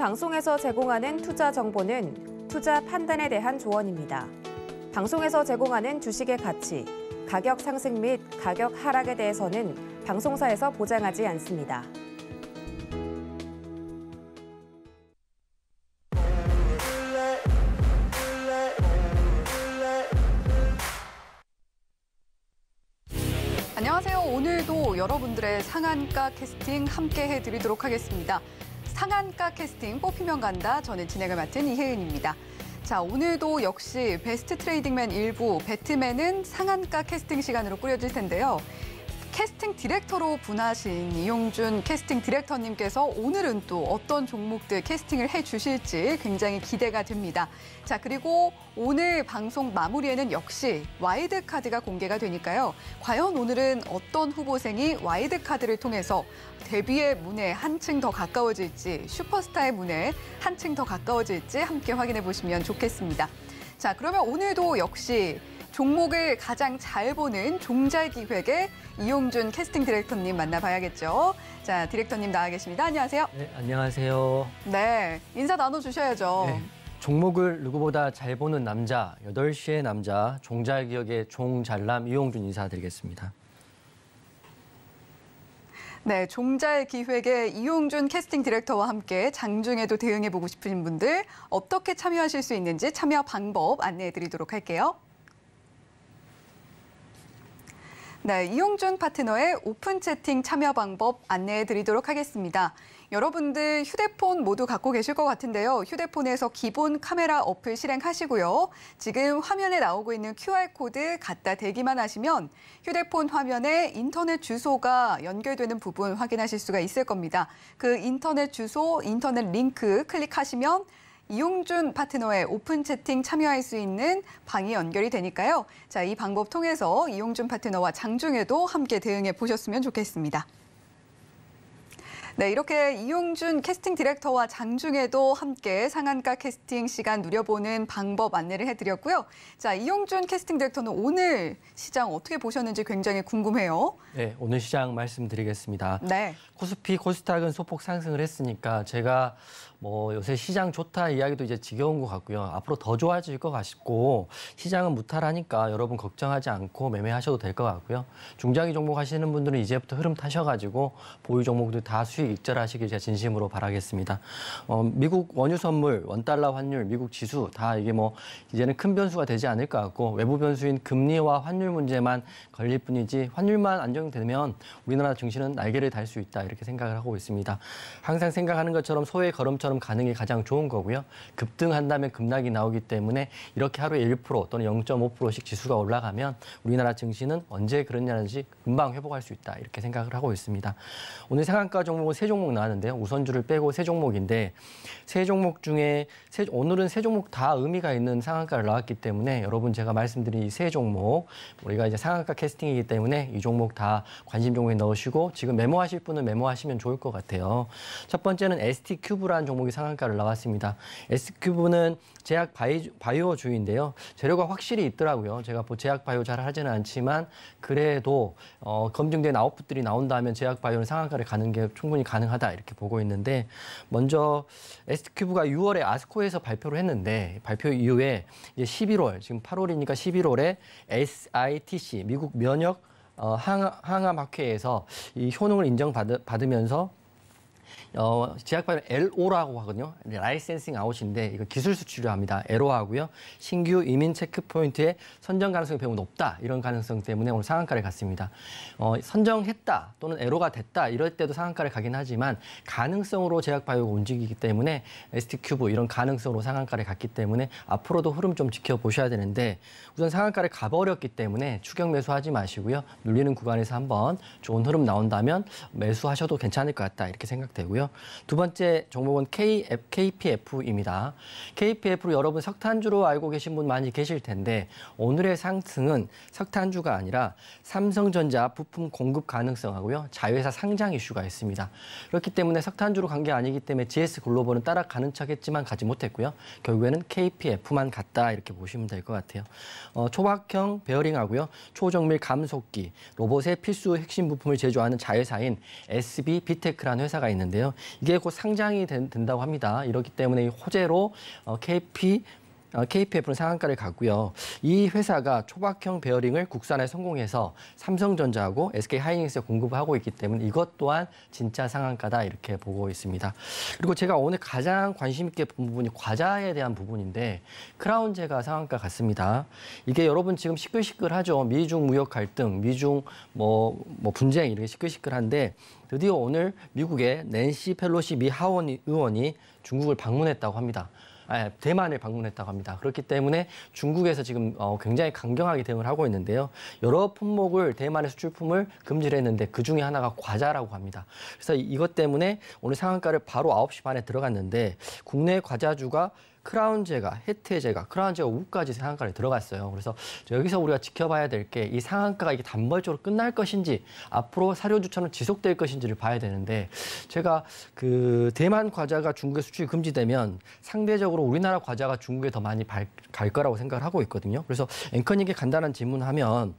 방송에서 제공하는 투자 정보는 투자 판단에 대한 조언입니다. 방송에서 제공하는 주식의 가치, 가격 상승 및 가격 하락에 대해서는 방송사에서 보장하지 않습니다. 안녕하세요. 오늘도 여러분들의 상한가 캐스팅 함께 해드리도록 하겠습니다. 상한가 캐스팅 뽑히면 간다. 저는 진행을 맡은 이혜은입니다. 자, 오늘도 역시 베스트 트레이딩맨 1부 배트맨은 상한가 캐스팅 시간으로 꾸려질 텐데요. 캐스팅 디렉터로 분하신 이용준 캐스팅 디렉터님께서 오늘은 또 어떤 종목들 캐스팅을 해주실지 굉장히 기대가 됩니다. 자 그리고 오늘 방송 마무리에는 역시 와이드카드가 공개가 되니까요. 과연 오늘은 어떤 후보생이 와이드카드를 통해서 데뷔의 문에 한층 더 가까워질지 슈퍼스타의 문에 한층 더 가까워질지 함께 확인해 보시면 좋겠습니다. 자 그러면 오늘도 역시 종목을 가장 잘 보는 종잘 기획의 이용준 캐스팅 디렉터님 만나봐야겠죠. 자, 디렉터님 나와 계십니다. 안녕하세요. 네, 안녕하세요. 네, 인사 나눠주셔야죠. 네, 종목을 누구보다 잘 보는 남자, 여덟 시의 남자, 종잘 기억의 종잘남 이용준 인사드리겠습니다. 네, 종잘 기획의 이용준 캐스팅 디렉터와 함께 장중에도 대응해보고 싶으신 분들 어떻게 참여하실 수 있는지 참여 방법 안내해드리도록 할게요. 네, 이용준 파트너의 오픈 채팅 참여 방법 안내해 드리도록 하겠습니다. 여러분들 휴대폰 모두 갖고 계실 것 같은데요. 휴대폰에서 기본 카메라 어플 실행하시고요. 지금 화면에 나오고 있는 QR코드 갖다 대기만 하시면 휴대폰 화면에 인터넷 주소가 연결되는 부분 확인하실 수가 있을 겁니다. 그 인터넷 주소, 인터넷 링크 클릭하시면 이용준 파트너의 오픈 채팅 참여할 수 있는 방이 연결이 되니까요. 자, 이 방법 통해서 이용준 파트너와 장중에도 함께 대응해 보셨으면 좋겠습니다. 네, 이렇게 이용준 캐스팅 디렉터와 장중에도 함께 상한가 캐스팅 시간 누려보는 방법 안내를 해드렸고요. 자, 이용준 캐스팅 디렉터는 오늘 시장 어떻게 보셨는지 굉장히 궁금해요. 네, 오늘 시장 말씀드리겠습니다. 네. 코스피, 코스닥은 소폭 상승을 했으니까 제가 뭐 요새 시장 좋다 이야기도 이제 지겨운 것 같고요. 앞으로 더 좋아질 것 같고 시장은 무탈하니까 여러분 걱정하지 않고 매매하셔도 될 것 같고요. 중장기 종목 하시는 분들은 이제부터 흐름 타셔가지고 보유 종목들 다 수익 익절하시길 제가 진심으로 바라겠습니다. 어, 미국 원유 선물, 원달러 환율, 미국 지수 다 이게 뭐 이제는 큰 변수가 되지 않을 것 같고 외부 변수인 금리와 환율 문제만 걸릴 뿐이지 환율만 안정되면 우리나라 증시는 날개를 달 수 있다 이렇게 생각을 하고 있습니다. 항상 생각하는 것처럼 소의 걸음처럼 것처럼 가는 게 가장 좋은 거고요. 급등한다면 급락이 나오기 때문에 이렇게 하루에 1% 또는 0.5%씩 지수가 올라가면 우리나라 증시는 언제 그랬냐는지 금방 회복할 수 있다 이렇게 생각을 하고 있습니다. 오늘 상한가 종목은 세 종목 나왔는데요. 우선주를 빼고 세 종목인데 세 종목 중에 세, 오늘은 세 종목 다 의미가 있는 상한가를 나왔기 때문에 여러분 제가 말씀드린 이세 종목 우리가 이제 상한가 캐스팅이기 때문에 이 종목 다 관심 종목에 넣으시고 지금 메모하실 분은 메모하시면 좋을 것 같아요. 첫 번째는 ST 큐브라는 종목 종목이 상한가를 나왔습니다. S큐브는 제약 바이, 오주인데요 재료가 확실히 있더라고요. 제가 뭐 제약 바이오 잘 하지는 않지만 그래도 어, 검증된 아웃풋들이 나온다면 제약 바이오는 상한가를 가는 게 충분히 가능하다 이렇게 보고 있는데 먼저 S큐브가 6월에 아스코에서 발표를 했는데 발표 이후에 이제 11월 지금 8월이니까 11월에 SITC 미국 면역 어, 항암, 학회에서 이 효능을 인정받으면서 어, 제약 발음 LO라고 하거든요. 라이센싱 아웃인데 이거 기술 수출료 합니다. LO 하고요. 신규 이민 체크 포인트에 선정 가능성이 매우 높다. 이런 가능성 때문에 오늘 상한가를 갔습니다. 어, 선정했다 또는 LO가 됐다 이럴 때도 상한가를 가긴 하지만 가능성으로 제약 바이오가 움직이기 때문에 ST 큐브 이런 가능성으로 상한가를 갔기 때문에 앞으로도 흐름 좀 지켜보셔야 되는데 우선 상한가를 가버렸기 때문에 추격 매수하지 마시고요. 눌리는 구간에서 한번 좋은 흐름 나온다면 매수하셔도 괜찮을 것 같다 이렇게 생각되고요. 있고요. 두 번째 종목은 KF, KPF입니다. KPF로 여러분 석탄주로 알고 계신 분 많이 계실 텐데 오늘의 상승은 석탄주가 아니라 삼성전자 부품 공급 가능성하고요. 자회사 상장 이슈가 있습니다. 그렇기 때문에 석탄주로 간 게 아니기 때문에 GS 글로벌은 따라가는 척했지만 가지 못했고요. 결국에는 KPF만 갔다 이렇게 보시면 될 것 같아요. 어, 초박형 베어링하고요. 초정밀 감속기, 로봇의 필수 핵심 부품을 제조하는 자회사인 SB 비테크라는 회사가 있는데요. 있는데요. 이게 곧 상장이 된, 다고 합니다. 이렇기 때문에 호재로 어, KP 어, KPF는 상한가를 갔고요. 이 회사가 초박형 베어링을 국산에 성공해서 삼성전자하고 SK하이닉스에 공급하고 있기 때문에 이것 또한 진짜 상한가다 이렇게 보고 있습니다. 그리고 제가 오늘 가장 관심 있게 본 부분이 과자에 대한 부분인데 크라운제가 상한가 같습니다. 이게 여러분 지금 시끌시끌하죠. 미중 무역 갈등, 미중 뭐, 뭐 분쟁 이렇게 시끌시끌한데 드디어 오늘 미국의 낸시 펠로시 미 하원 의원이 중국을 방문했다고 합니다. 아, 대만을 방문했다고 합니다. 그렇기 때문에 중국에서 지금 어, 굉장히 강경하게 대응을 하고 있는데요. 여러 품목을 대만의 수출품을 금지를 했는데 그 중에 하나가 과자라고 합니다. 그래서 이것 때문에 오늘 상한가를 바로 9시 반에 들어갔는데 국내 과자주가 크라운제가, 해태제가, 크라운제가 우까지 상한가를 들어갔어요. 그래서 여기서 우리가 지켜봐야 될 게 이 상한가가 이게 단발적으로 끝날 것인지 앞으로 사료 주차는 지속될 것인지를 봐야 되는데 제가 그 대만 과자가 중국에 수출이 금지되면 상대적으로 우리나라 과자가 중국에 더 많이 발, 갈 거라고 생각을 하고 있거든요. 그래서 앵커님께 간단한 질문하면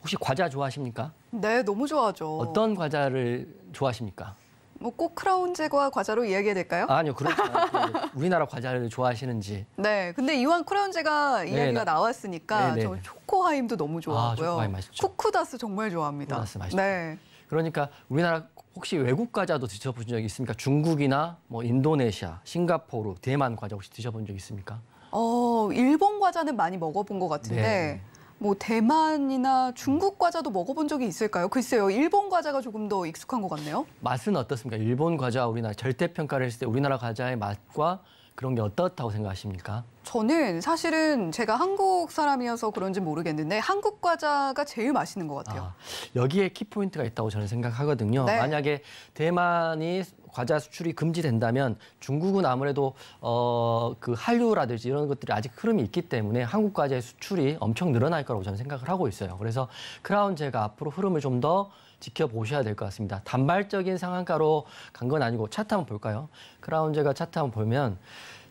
혹시 과자 좋아하십니까? 네, 너무 좋아하죠. 어떤 과자를 좋아하십니까? 뭐꼭 크라운 제과 과자로 이야기해야 될까요? 아니요, 그렇죠 우리나라 과자를 좋아하시는지. 네, 근데 이왕 크라운 제가 네, 이야기가 네, 나왔으니까 네, 네. 네. 초코하임도 너무 아, 좋아하고요. 아, 쿠쿠다스 정말 좋아합니다. 쿠쿠다스 맛있죠. 네. 그러니까 우리나라 혹시 외국 과자도 드셔보신 적이 있습니까? 중국이나 뭐 인도네시아, 싱가포르, 대만 과자 혹시 드셔본 적 있습니까? 어, 일본 과자는 많이 먹어본 것 같은데 네. 뭐 대만이나 중국 과자도 먹어본 적이 있을까요? 글쎄요, 일본 과자가 조금 더 익숙한 것 같네요. 맛은 어떻습니까? 일본 과자 우리나라 절대 평가를 했을 때 우리나라 과자의 맛과 그런 게 어떻다고 생각하십니까? 저는 사실은 제가 한국 사람이어서 그런지 모르겠는데 한국 과자가 제일 맛있는 것 같아요. 아, 여기에 키포인트가 있다고 저는 생각하거든요. 네. 만약에 대만이 과자 수출이 금지된다면 중국은 아무래도 어, 그 한류라든지 이런 것들이 아직 흐름이 있기 때문에 한국 과자의 수출이 엄청 늘어날 거라고 저는 생각을 하고 있어요. 그래서 크라운 제가 앞으로 흐름을 좀 더 지켜보셔야 될 것 같습니다. 단발적인 상한가로 간 건 아니고 차트 한번 볼까요? 크라운 제가 차트 한번 보면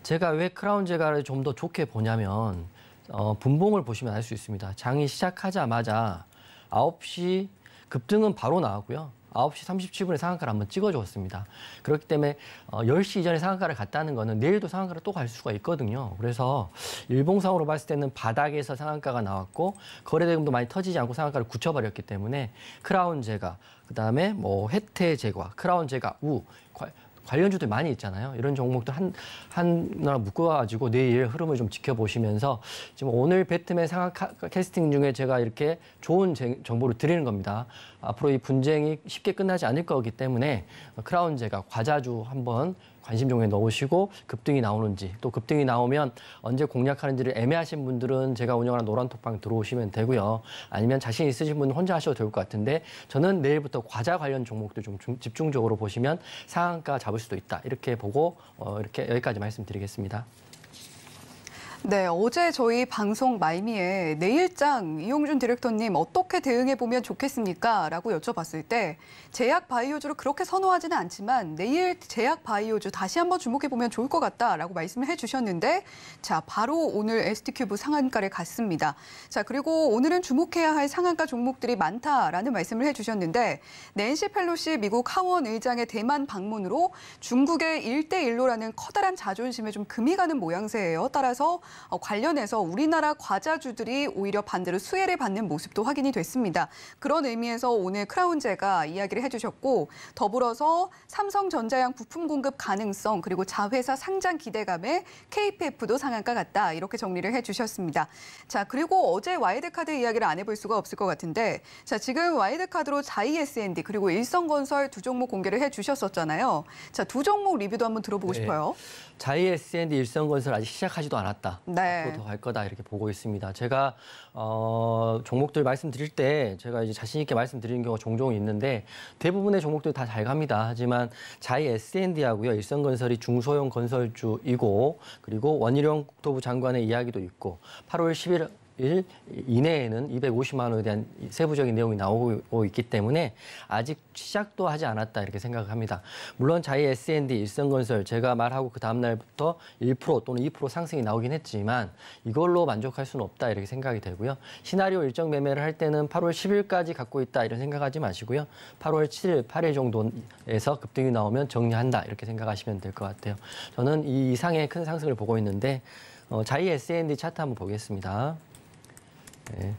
제가 왜 크라운 제가를 좀 더 좋게 보냐면 어, 분봉을 보시면 알 수 있습니다. 장이 시작하자마자 9시 급등은 바로 나왔고요. 9시 37분에 상한가를 한번 찍어주었습니다 그렇기 때문에 10시 어, 이전에 상한가를 갔다는 거는 내일도 상한가를 또 갈 수가 있거든요. 그래서 일봉상으로 봤을 때는 바닥에서 상한가가 나왔고 거래대금도 많이 터지지 않고 상한가를 굳혀버렸기 때문에 크라운 제가 그다음에 뭐 혜태 제과, 크라운 제과 우 관련주들 많이 있잖아요. 이런 종목들 한, 하나 묶어가지고 내일 흐름을 좀 지켜보시면서 지금 오늘 배트맨 상황 캐스팅 중에 제가 이렇게 좋은 정보를 드리는 겁니다. 앞으로 이 분쟁이 쉽게 끝나지 않을 거기 때문에 크라운제가 과자주 한번 관심 종에 넣으시고 급등이 나오는지 또 급등이 나오면 언제 공략하는지를 애매하신 분들은 제가 운영하는 노란톡방 들어오시면 되고요. 아니면 자신 있으신 분은 혼자 하셔도 될 것 같은데 저는 내일부터 과자 관련 종목들 좀 집중적으로 보시면 상한가 잡을 수도 있다. 이렇게 보고 어, 이렇게 여기까지 말씀드리겠습니다. 네, 어제 저희 방송 마이미에 내일장 이용준 디렉터님 어떻게 대응해 보면 좋겠습니까? 라고 여쭤봤을 때 제약 바이오주를 그렇게 선호하지는 않지만 내일 제약 바이오주 다시 한번 주목해 보면 좋을 것 같다라고 말씀을 해 주셨는데 자, 바로 오늘 ST 큐브 상한가를 갔습니다. 자, 그리고 오늘은 주목해야 할 상한가 종목들이 많다라는 말씀을 해 주셨는데 낸시 펠로시 미국 하원 의장의 대만 방문으로 중국의 일대일로라는 커다란 자존심에 좀 금이 가는 모양새예요. 따라서 어, 관련해서 우리나라 과자주들이 오히려 반대로 수혜를 받는 모습도 확인이 됐습니다. 그런 의미에서 오늘 크라운제가 이야기를 해주셨고 더불어서 삼성전자양 부품 공급 가능성 그리고 자회사 상장 기대감에 KPF도 상한가 같다 이렇게 정리를 해주셨습니다. 자 그리고 어제 와이드카드 이야기를 안 해볼 수가 없을 것 같은데 자 지금 와이드카드로 자이에스엔디 그리고 일성건설 두 종목 공개를 해주셨었잖아요. 자 두 종목 리뷰도 한번 들어보고 네. 싶어요. 자이에스엔디 일성건설 아직 시작하지도 않았다. 네. 앞으로 더갈 거다 이렇게 보고 있습니다. 제가 어, 종목들 말씀드릴 때 제가 이제 자신 있게 말씀드리는 경우가 종종 있는데 대부분의 종목들 다 잘 갑니다. 하지만 자이 S&D하고요. 일성건설이 중소형 건설주이고 그리고 원희룡 국토부 장관의 이야기도 있고 8월 10일 일 이내에는 250만 원에 대한 세부적인 내용이 나오고 있기 때문에 아직 시작도 하지 않았다 이렇게 생각합니다. 물론 자이 S&D, 일성건설 제가 말하고 그 다음 날부터 1% 또는 2% 상승이 나오긴 했지만 이걸로 만족할 수는 없다 이렇게 생각이 되고요. 시나리오 일정 매매를 할 때는 8월 10일까지 갖고 있다 이런 생각하지 마시고요. 8월 7일, 8일 정도에서 급등이 나오면 정리한다 이렇게 생각하시면 될 것 같아요. 저는 이 이상의 큰 상승을 보고 있는데 어, 자이 S&D 차트 한번 보겠습니다. 네.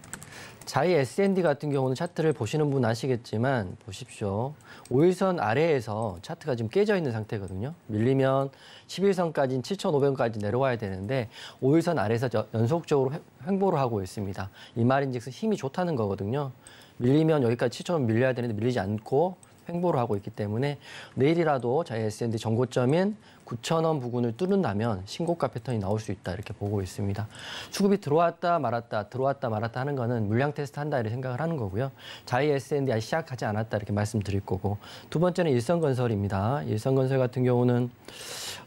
자이 SND 같은 경우는 차트를 보시는 분 아시겠지만 보십시오. 5일선 아래에서 차트가 지금 깨져 있는 상태거든요. 밀리면 11선까지 7,500원까지 내려와야 되는데 5일선 아래에서 연속적으로 횡보를 하고 있습니다. 이 말인즉슨 힘이 좋다는 거거든요. 밀리면 여기까지 7,000원 밀려야 되는데 밀리지 않고 횡보를 하고 있기 때문에 내일이라도 저희 S&D 전고점인 9,000원 부근을 뚫는다면 신고가 패턴이 나올 수 있다 이렇게 보고 있습니다. 수급이 들어왔다 말았다 들어왔다 말았다 하는 거는 물량 테스트 한다 이렇게 생각을 하는 거고요. 자이 S&D 아직 시작하지 않았다 이렇게 말씀드릴 거고 두 번째는 일성건설입니다. 일성건설 같은 경우는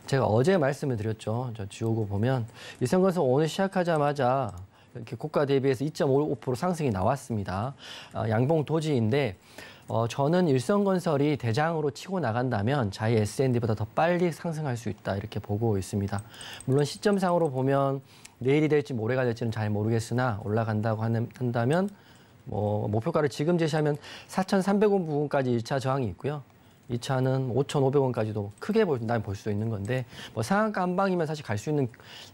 제가 어제 말씀을 드렸죠. 저 지오고 보면 일성건설 오늘 시작하자마자 이렇게 고가 대비해서 2.5% 상승이 나왔습니다. 아, 양봉 도지인데 어, 저는 일성건설이 대장으로 치고 나간다면 자이 S&D보다 더 빨리 상승할 수 있다 이렇게 보고 있습니다. 물론 시점상으로 보면 내일이 될지 모레가 될지는 잘 모르겠으나 올라간다고 한다면 뭐 목표가를 지금 제시하면 4,300원 부분까지 1차 저항이 있고요. 2차는 5,500원까지도 크게 본다볼수 있는 건데 뭐 상한가 한방이면 사실 갈 수 있는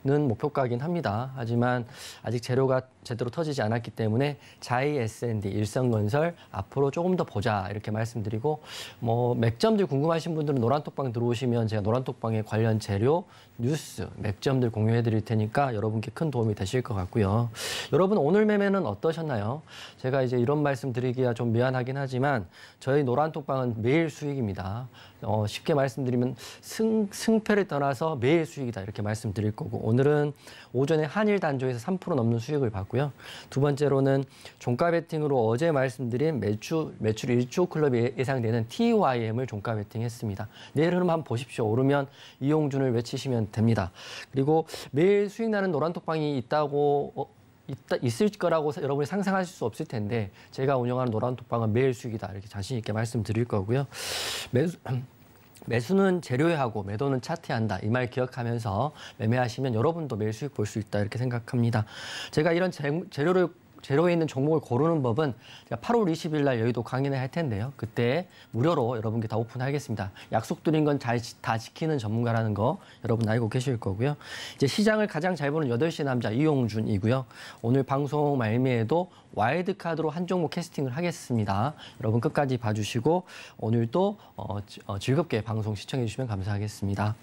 목표가긴 합니다. 하지만 아직 재료가 제대로 터지지 않았기 때문에 자이 S&D 일성건설 앞으로 조금 더 보자 이렇게 말씀드리고 뭐 맥점들 궁금하신 분들은 노란톡방 들어오시면 제가 노란톡방에 관련 재료, 뉴스, 맥점들 공유해 드릴 테니까 여러분께 큰 도움이 되실 것 같고요. 여러분 오늘 매매는 어떠셨나요? 제가 이제 이런 말씀 드리기가좀 미안하긴 하지만 저희 노란톡방은 매일 수익입니다. 어, 쉽게 말씀드리면 승, 승패를 떠나서 매일 수익이다 이렇게 말씀드릴 거고 오늘은 오전에 한일 단조에서 3% 넘는 수익을 봤고요. 두 번째로는 종가 베팅으로 어제 말씀드린 매출 매출 1조 클럽이 예상되는 TYM을 종가 베팅했습니다. 내일 흐름 한 번 보십시오. 오르면 이용준을 외치시면 됩니다. 그리고 매일 수익 나는 노란 톡방이 있다고 어, 있다, 있을 거라고 여러분이 상상하실 수 없을 텐데 제가 운영하는 노란 독방은 매일 수익이다 이렇게 자신 있게 말씀드릴 거고요. 매수, 매수는 재료에하고 매도는 차트한다 에이말 기억하면서 매매하시면 여러분도 매일 수익 볼 수 있다 이렇게 생각합니다. 제가 이런 재, 재료를 제로에 있는 종목을 고르는 법은 제가 8월 20일 날 여의도 강연을 할 텐데요. 그때 무료로 여러분께 다 오픈하겠습니다. 약속드린 건 다 지키는 전문가라는 거 여러분 알고 계실 거고요. 이제 시장을 가장 잘 보는 8시 남자 이용준이고요. 오늘 방송 말미에도 와일드카드로 한 종목 캐스팅을 하겠습니다. 여러분 끝까지 봐주시고 오늘도 어, 어 즐겁게 방송 시청해 주시면 감사하겠습니다.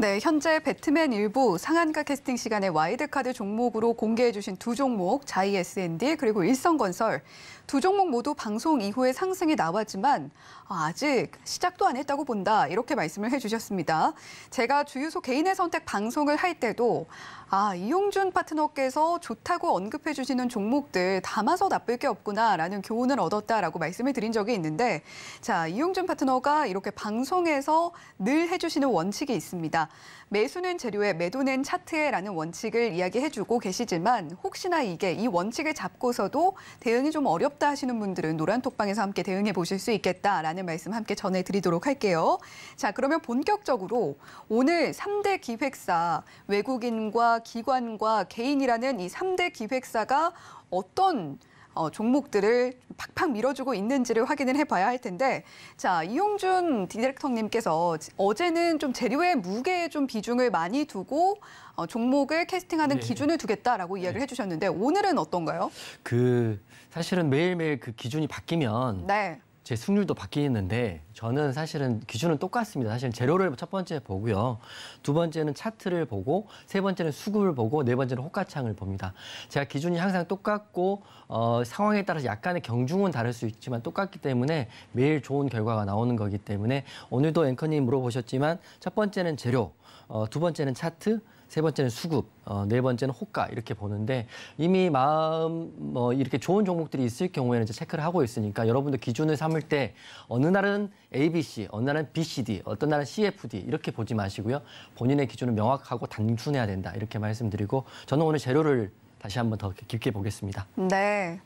네, 현재 배트맨 일부 상한가 캐스팅 시간에 와이드카드 종목으로 공개해 주신 두 종목 자이에스앤디 그리고 일성건설 두 종목 모두 방송 이후에 상승이 나왔지만 아, 아직 시작도 안 했다고 본다 이렇게 말씀을 해주셨습니다. 제가 주유소 개인의 선택 방송을 할 때도 아 이용준 파트너께서 좋다고 언급해 주시는 종목들 담아서 나쁠 게 없구나라는 교훈을 얻었다라고 말씀을 드린 적이 있는데 자 이용준 파트너가 이렇게 방송에서 늘 해주시는 원칙이 있습니다. 매수는 재료에 매도는 차트에라는 원칙을 이야기해주고 계시지만 혹시나 이게 이 원칙을 잡고서도 대응이 좀 어렵. 어렵다 하시는 분들은 노란톡방에서 함께 대응해 보실 수 있겠다라는 말씀 함께 전해드리도록 할게요. 자, 그러면 본격적으로 오늘 3대 기획사, 외국인과 기관과 개인이라는 이 3대 기획사가 어떤 어, 종목들을 팍팍 밀어주고 있는지를 확인을 해봐야 할 텐데 자 이용준 디렉터님께서 어제는 좀 재료의 무게에 좀 비중을 많이 두고 어, 종목을 캐스팅하는 네. 기준을 두겠다라고 네. 이야기를 해주셨는데 오늘은 어떤가요? 그 사실은 매일매일 그 기준이 바뀌면 네. 제 승률도 바뀌는데 저는 사실은 기준은 똑같습니다. 사실 재료를첫 번째 보고요. 두 번째는 차트를 보고 세 번째는 수급을 보고 네 번째는 호가창을 봅니다. 제가 기준이 항상 똑같고 어, 상황에 따라서 약간의 경중은 다를 수 있지만 똑같기 때문에 매일 좋은 결과가 나오는 거기 때문에 오늘도 앵커님 물어보셨지만 첫 번째는 재료, 어, 두 번째는 차트, 세 번째는 수급, 어, 네 번째는 호가 이렇게 보는데 이미 마음 뭐 이렇게 좋은 종목들이 있을 경우에는 이제 체크를 하고 있으니까 여러분들 기준을 삼을 때 어느 날은 ABC, 어느 날은 BCD, 어떤 날은 CFD 이렇게 보지 마시고요. 본인의 기준은 명확하고 단순해야 된다 이렇게 말씀드리고 저는 오늘 재료를 다시 한번 더 깊게 보겠습니다. 네.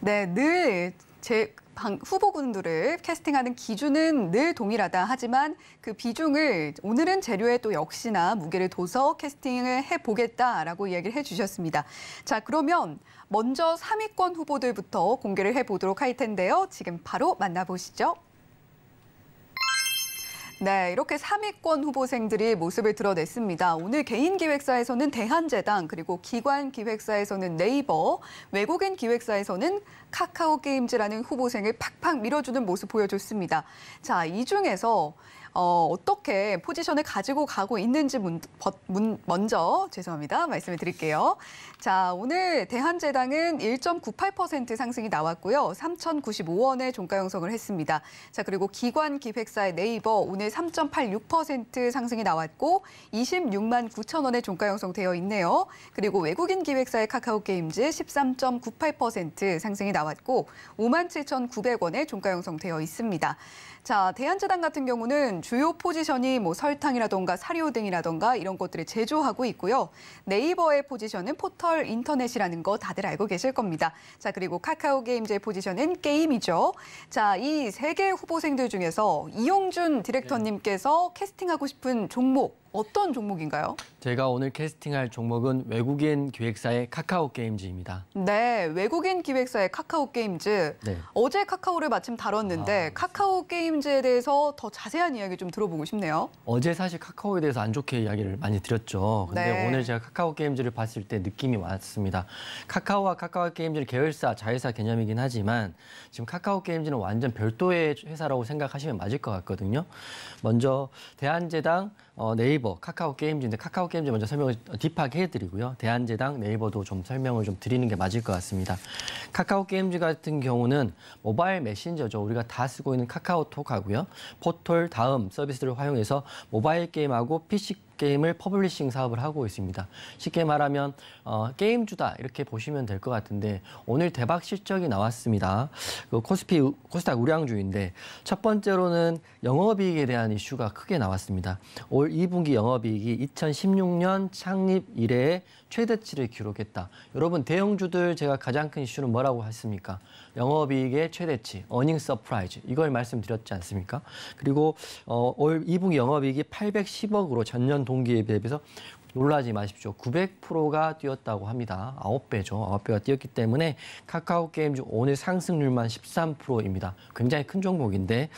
네, 늘제 방, 후보군들을 캐스팅하는 기준은 늘 동일하다 하지만 그 비중을 오늘은 재료에 또 역시나 무게를 둬서 캐스팅을 해보겠다라고 이야기를 해주셨습니다. 자 그러면 먼저 3위권 후보들부터 공개를 해보도록 할 텐데요. 지금 바로 만나보시죠. 네, 이렇게 3위권 후보생들이 모습을 드러냈습니다. 오늘 개인 기획사에서는 대한재단, 그리고 기관 기획사에서는 네이버, 외국인 기획사에서는 카카오 게임즈라는 후보생을 팍팍 밀어주는 모습 보여줬습니다. 자, 이 중에서 어, 어떻게 포지션을 가지고 가고 있는지 문, 문, 먼저 죄송합니다 말씀을 드릴게요. 자 오늘 대한제당은 1.98% 상승이 나왔고요. 3,095원의 종가 형성을 했습니다. 자 그리고 기관 기획사의 네이버 오늘 3.86% 상승이 나왔고 26만 9천 원의 종가 형성되어 있네요. 그리고 외국인 기획사의 카카오게임즈 13.98% 상승이 나왔고 5만 7,900원의 종가 형성되어 있습니다. 자, 대한재단 같은 경우는 주요 포지션이 뭐 설탕이라던가 사료 등이라던가 이런 것들을 제조하고 있고요. 네이버의 포지션은 포털 인터넷이라는 거 다들 알고 계실 겁니다. 자, 그리고 카카오 게임즈의 포지션은 게임이죠. 자, 이 세개 후보생들 중에서 이용준 네. 디렉터님께서 캐스팅하고 싶은 종목 어떤 종목인가요? 제가 오늘 캐스팅할 종목은 외국인 기획사의 카카오 게임즈입니다. 네, 외국인 기획사의 카카오 게임즈. 네. 어제 카카오를 마침 다뤘는데 아, 카카오 게임즈에 대해서 더 자세한 이야기 좀 들어보고 싶네요. 어제 사실 카카오에 대해서 안 좋게 이야기를 많이 드렸죠. 근데 네. 오늘 제가 카카오 게임즈를 봤을 때 느낌이 왔습니다. 카카오와 카카오 게임즈는 계열사, 자회사 개념이긴 하지만 지금 카카오 게임즈는 완전 별도의 회사라고 생각하시면 맞을 것 같거든요. 먼저 대한제당 어, 네이버, 카카오 게임즈인데 카카오 게임즈 먼저 설명을 딥하게 해드리고요. 대한제당, 네이버도 좀 설명을 좀 드리는 게 맞을 것 같습니다. 카카오 게임즈 같은 경우는 모바일 메신저죠. 우리가 다 쓰고 있는 카카오톡하고요. 포털 다음 서비스를 활용해서 모바일 게임하고 PC 게임을 퍼블리싱 사업을 하고 있습니다. 쉽게 말하면 어, 게임주다 이렇게 보시면 될 것 같은데 오늘 대박 실적이 나왔습니다. 그 코스피 코스닥 우량주인데 첫 번째로는 영업이익에 대한 이슈가 크게 나왔습니다. 올 2분기 영업이익이 2016년 창립 이래 최대치를 기록했다. 여러분 대형주들 제가 가장 큰 이슈는 뭐라고 했습니까? 영업이익의 최대치, 어닝 서프라이즈 이걸 말씀드렸지 않습니까? 그리고 어, 올 2분기 영업이익이 810억으로 전년 동기에 비해서 놀라지 마십시오. 900%가 뛰었다고 합니다. 9배죠. 9배가 뛰었기 때문에 카카오 게임즈 오늘 상승률만 13%입니다. 굉장히 큰 종목인데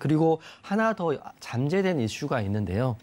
그리고 하나 더 잠재된 이슈가 있는데요.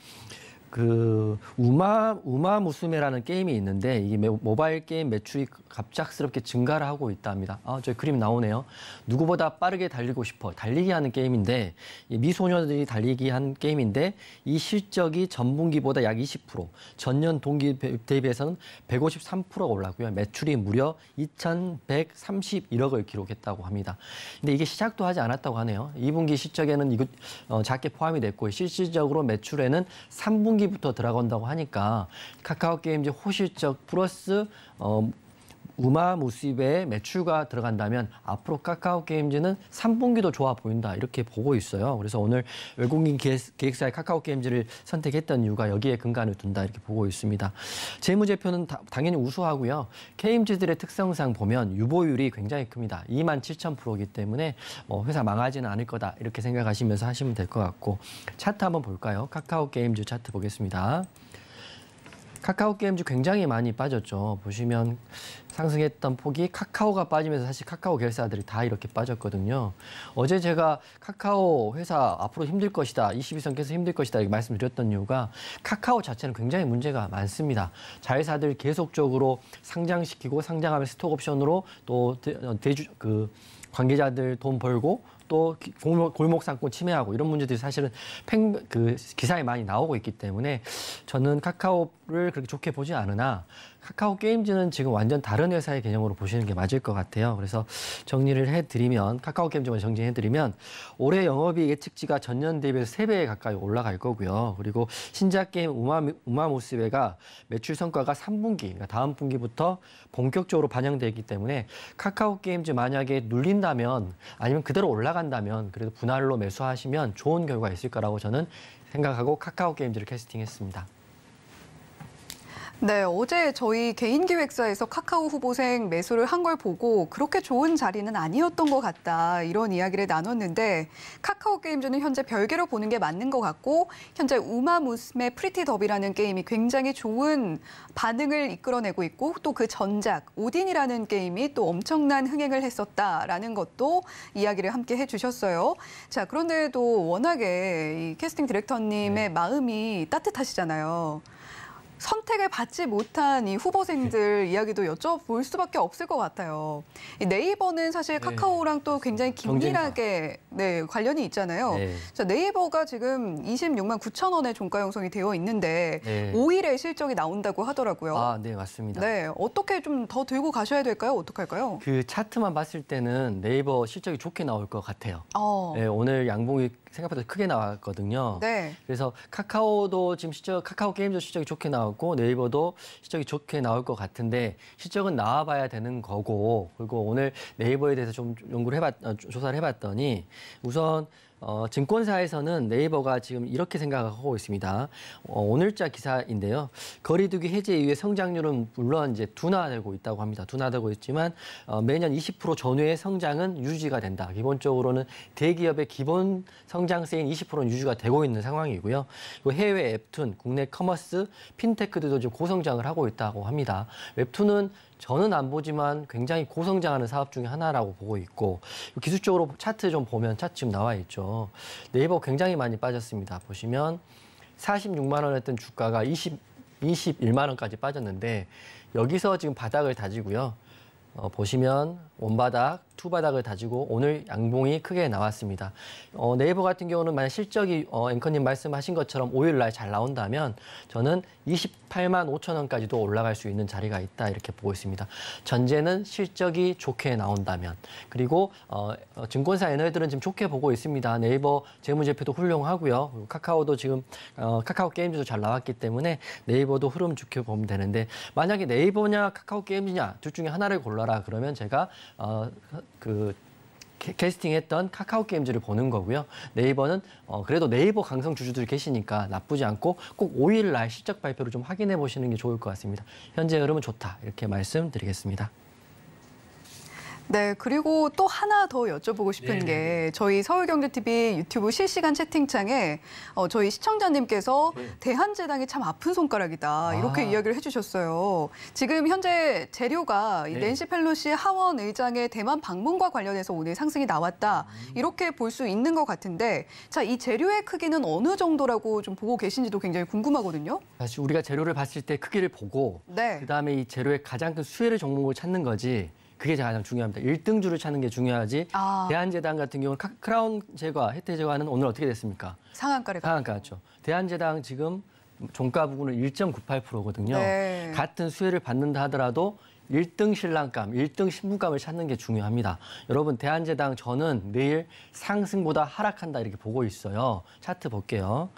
그 우마 우마 무스메라는 게임이 있는데 이게 모바일 게임 매출이 갑작스럽게 증가를 하고 있답니다. 아, 저 그림 나오네요. 누구보다 빠르게 달리고 싶어 달리기 하는 게임인데 미소녀들이 달리기 한 게임인데 이 실적이 전분기보다 약 20% 전년 동기 대비해서는 153%가 올랐고요. 매출이 무려 2,131억을 기록했다고 합니다. 근데 이게 시작도 하지 않았다고 하네요. 2분기 실적에는 이거 어, 작게 포함이 됐고 실질적으로 매출에는 3분기 초기부터 들어간다고 하니까 카카오 게임즈 호실적 플러스 어, 우마무스입의 매출과 들어간다면 앞으로 카카오 게임즈는 3분기도 좋아 보인다 이렇게 보고 있어요. 그래서 오늘 외국인 기획사의 카카오 게임즈를 선택했던 이유가 여기에 근간을 둔다 이렇게 보고 있습니다. 재무제표는 다, 당연히 우수하고요. 게임즈들의 특성상 보면 유보율이 굉장히 큽니다. 2만 7천 프로이기 때문에 뭐 회사 망하지는 않을 거다 이렇게 생각하시면서 하시면 될 것 같고 차트 한번 볼까요? 카카오 게임즈 차트 보겠습니다. 카카오 게임즈 굉장히 많이 빠졌죠. 보시면 상승했던 폭이 카카오가 빠지면서 사실 카카오 결사들이 다 이렇게 빠졌거든요. 어제 제가 카카오 회사 앞으로 힘들 것이다. 22선 계속 힘들 것이다. 이렇게 말씀드렸던 이유가 카카오 자체는 굉장히 문제가 많습니다. 자회사들 계속적으로 상장시키고 상장하면 스톡옵션으로 또 어, 대주 그 관계자들 돈 벌고 또 골목, 골목 상권 침해하고 이런 문제들이 사실은 팽, 그 기사에 많이 나오고 있기 때문에 저는 카카오를 그렇게 좋게 보지 않으나 카카오 게임즈는 지금 완전 다른 회사의 개념으로 보시는 게 맞을 것 같아요. 그래서 정리를 해드리면 카카오 게임즈만 정리해드리면 올해 영업이익 예측치가 전년 대비해서 3배 가까이 올라갈 거고요. 그리고 신작 게임 우마, 우마모스웨가 매출 성과가 3분기, 그러니까 다음 분기부터 본격적으로 반영되기 때문에 카카오 게임즈 만약에 눌린다면 아니면 그대로 올라간다면 그래도 분할로 매수하시면 좋은 결과 있을 거라고 저는 생각하고 카카오 게임즈를 캐스팅했습니다. 네, 어제 저희 개인 기획사에서 카카오 후보생 매수를 한 걸 보고 그렇게 좋은 자리는 아니었던 것 같다 이런 이야기를 나눴는데 카카오 게임즈는 현재 별개로 보는 게 맞는 것 같고 현재 우마 무스의 프리티 더비라는 게임이 굉장히 좋은 반응을 이끌어내고 있고 또 그 전작 오딘이라는 게임이 또 엄청난 흥행을 했었다라는 것도 이야기를 함께 해주셨어요. 자 그런데도 워낙에 이 캐스팅 디렉터님의 네. 마음이 따뜻하시잖아요. 선택을 받지 못한 이 후보생들 네. 이야기도 여쭤볼 수밖에 없을 것 같아요. 네이버는 사실 네, 카카오랑 네. 또 굉장히 긴밀하게 네, 관련이 있잖아요. 네. 자, 네이버가 지금 26만 9천 원의 종가 형성이 되어 있는데 네. 5일에 실적이 나온다고 하더라고요. 아, 네, 맞습니다. 네, 어떻게 좀 더 들고 가셔야 될까요? 어떡 할까요? 그 차트만 봤을 때는 네이버 실적이 좋게 나올 것 같아요. 어. 네, 오늘 양봉이 생각보다 크게 나왔거든요. 네. 그래서 카카오도 지금 실적, 카카오 게임도 실적이 좋게 나왔고 네이버도 실적이 좋게 나올 것 같은데 실적은 나와봐야 되는 거고 그리고 오늘 네이버에 대해서 좀 연구를 해봤, 어, 조사를 해봤더니 우선 어, 증권사에서는 네이버가 지금 이렇게 생각하고 있습니다. 어, 오늘자 기사인데요. 거리두기 해제 이후에 성장률은 물론 이제 둔화되고 있다고 합니다. 둔화되고 있지만 어, 매년 20% 전후의 성장은 유지가 된다. 기본적으로는 대기업의 기본 성장세인 20%는 유지가 되고 있는 상황이고요. 그리고 해외 웹툰, 국내 커머스, 핀테크들도 지금 고성장을 하고 있다고 합니다. 웹툰은 저는 안 보지만 굉장히 고성장하는 사업 중에 하나라고 보고 있고 기술적으로 차트 좀 보면 차트 지금 나와 있죠. 네이버 굉장히 많이 빠졌습니다. 보시면 46만 원 했던 주가가 20, 21만 원까지 빠졌는데 여기서 지금 바닥을 다지고요. 어, 보시면 원바닥, 투바닥을 다지고 오늘 양봉이 크게 나왔습니다. 어, 네이버 같은 경우는 만약 실적이 어, 앵커님 말씀하신 것처럼 5일 날 잘 나온다면 저는 28만 5천 원까지도 올라갈 수 있는 자리가 있다 이렇게 보고 있습니다. 전제는 실적이 좋게 나온다면 그리고 어, 어 증권사 애널들은 지금 좋게 보고 있습니다. 네이버 재무제표도 훌륭하고요. 카카오도 지금 어, 카카오 게임즈도 잘 나왔기 때문에 네이버도 흐름 좋게 보면 되는데 만약에 네이버냐 카카오 게임즈냐 둘 중에 하나를 골라라 그러면 제가 어, 그 캐스팅했던 카카오 게임즈를 보는 거고요. 네이버는 어, 그래도 네이버 강성 주주들이 계시니까 나쁘지 않고 꼭 5일 날 실적 발표를 좀 확인해 보시는 게 좋을 것 같습니다. 현재 흐름은 좋다 이렇게 말씀드리겠습니다. 네, 그리고 또 하나 더 여쭤보고 싶은 네. 게 저희 서울경제TV 유튜브 실시간 채팅창에 어, 저희 시청자님께서 네. 대한제당이 참 아픈 손가락이다 아. 이렇게 아. 이야기를 해주셨어요. 지금 현재 재료가 네. 낸시 펠로시 하원 의장의 대만 방문과 관련해서 오늘 상승이 나왔다 음. 이렇게 볼 수 있는 것 같은데 자, 이 재료의 크기는 어느 정도라고 좀 보고 계신지도 굉장히 궁금하거든요. 사실 우리가 재료를 봤을 때 크기를 보고 네. 그다음에 이 재료의 가장 큰 수혜를 종목을 찾는 거지 그게 가장 중요합니다. 1등주를 찾는 게 중요하지. 아. 대한제당 같은 경우는 크라운 제과, 혜태 제과는 오늘 어떻게 됐습니까? 상한가를 상한가죠. 대한제당 지금 종가 부분은 1.98%거든요. 네. 같은 수혜를 받는다 하더라도 1등 신랑감, 1등 신부감을 찾는 게 중요합니다. 여러분 대한제당 저는 내일 상승보다 하락한다 이렇게 보고 있어요. 차트 볼게요.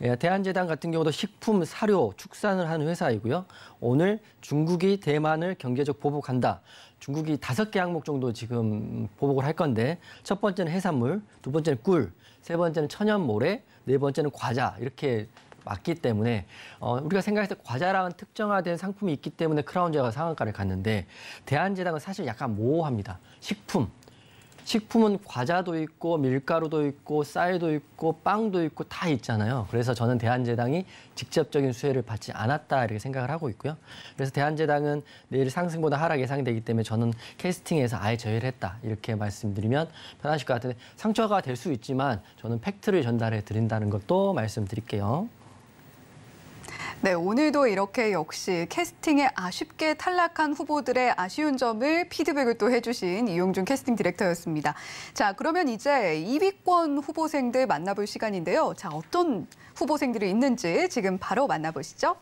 예, 대한제당 같은 경우도 식품, 사료, 축산을 하는 회사이고요. 오늘 중국이 대만을 경제적 보복한다. 중국이 다섯 개 항목 정도 지금 보복을 할 건데 첫 번째는 해산물, 두 번째는 꿀, 세 번째는 천연 모래, 네 번째는 과자 이렇게 맞기 때문에 어, 우리가 생각했을 때 과자랑은 특정화된 상품이 있기 때문에 크라운제가 상한가를 갔는데 대한제당은 사실 약간 모호합니다. 식품, 식품은 과자도 있고 밀가루도 있고 쌀도 있고 빵도 있고 다 있잖아요. 그래서 저는 대한제당이 직접적인 수혜를 받지 않았다 이렇게 생각을 하고 있고요. 그래서 대한제당은 내일 상승보다 하락 예상되기 때문에 저는 캐스팅에서 아예 저해를 했다 이렇게 말씀드리면 편하실 것 같은데 상처가 될 수 있지만 저는 팩트를 전달해 드린다는 것도 말씀드릴게요. 네, 오늘도 이렇게 역시 캐스팅에 아쉽게 탈락한 후보들의 아쉬운 점을 피드백을 또 해주신 이용준 캐스팅 디렉터였습니다. 자, 그러면 이제 2위권 후보생들 만나볼 시간인데요. 자, 어떤 후보생들이 있는지 지금 바로 만나보시죠.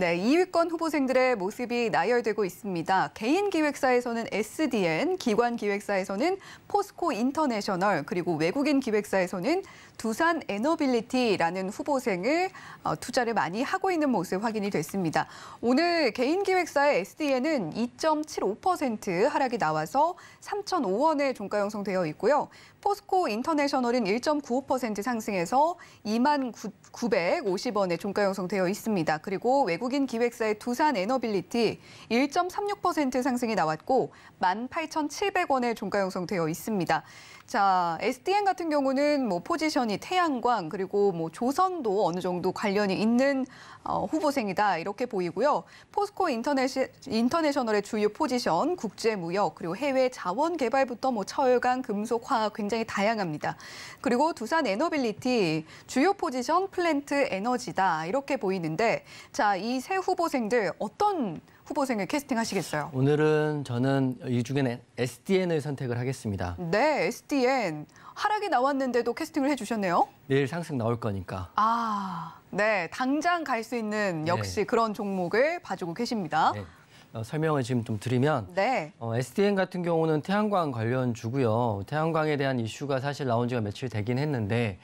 네, 2위권 후보생들의 모습이 나열되고 있습니다. 개인 기획사에서는 SDN, 기관 기획사에서는 포스코 인터내셔널, 그리고 외국인 기획사에서는 두산 에너빌리티라는 후보생을 어, 투자를 많이 하고 있는 모습 확인이 됐습니다. 오늘 개인 기획사의 SDN은 2.75% 하락이 나와서 3,005원에 종가 형성되어 있고요. 포스코 인터내셔널은 1.95% 상승해서 2만 9, 950원에 종가 형성되어 있습니다. 그리고 외국 한국인 기획사의 두산 에너빌리티 1.36% 상승이 나왔고 18,700원에 종가 형성되어 있습니다. 자, SDN 같은 경우는 뭐 포지션이 태양광 그리고 뭐 조선도 어느 정도 관련이 있는 어, 후보생이다 이렇게 보이고요. 포스코 인터넷시 인터내셔널의 주요 포지션, 국제무역 그리고 해외 자원 개발부터 뭐 철강, 금속, 화학 굉장히 다양합니다. 그리고 두산 에너빌리티 주요 포지션 플랜트 에너지다 이렇게 보이는데 자, 이 세 후보생들 어떤 후보생을 캐스팅하시겠어요? 오늘은 저는 이 중에는 SDN을 선택을 하겠습니다. 네, SDN. 하락이 나왔는데도 캐스팅을 해주셨네요. 내일 상승 나올 거니까. 아, 네. 당장 갈 수 있는 네. 역시 네. 그런 종목을 봐주고 계십니다. 네. 어, 설명을 지금 좀 드리면 네. 어, SDN 같은 경우는 태양광 관련 주고요. 태양광에 대한 이슈가 사실 나온 지가 며칠 되긴 했는데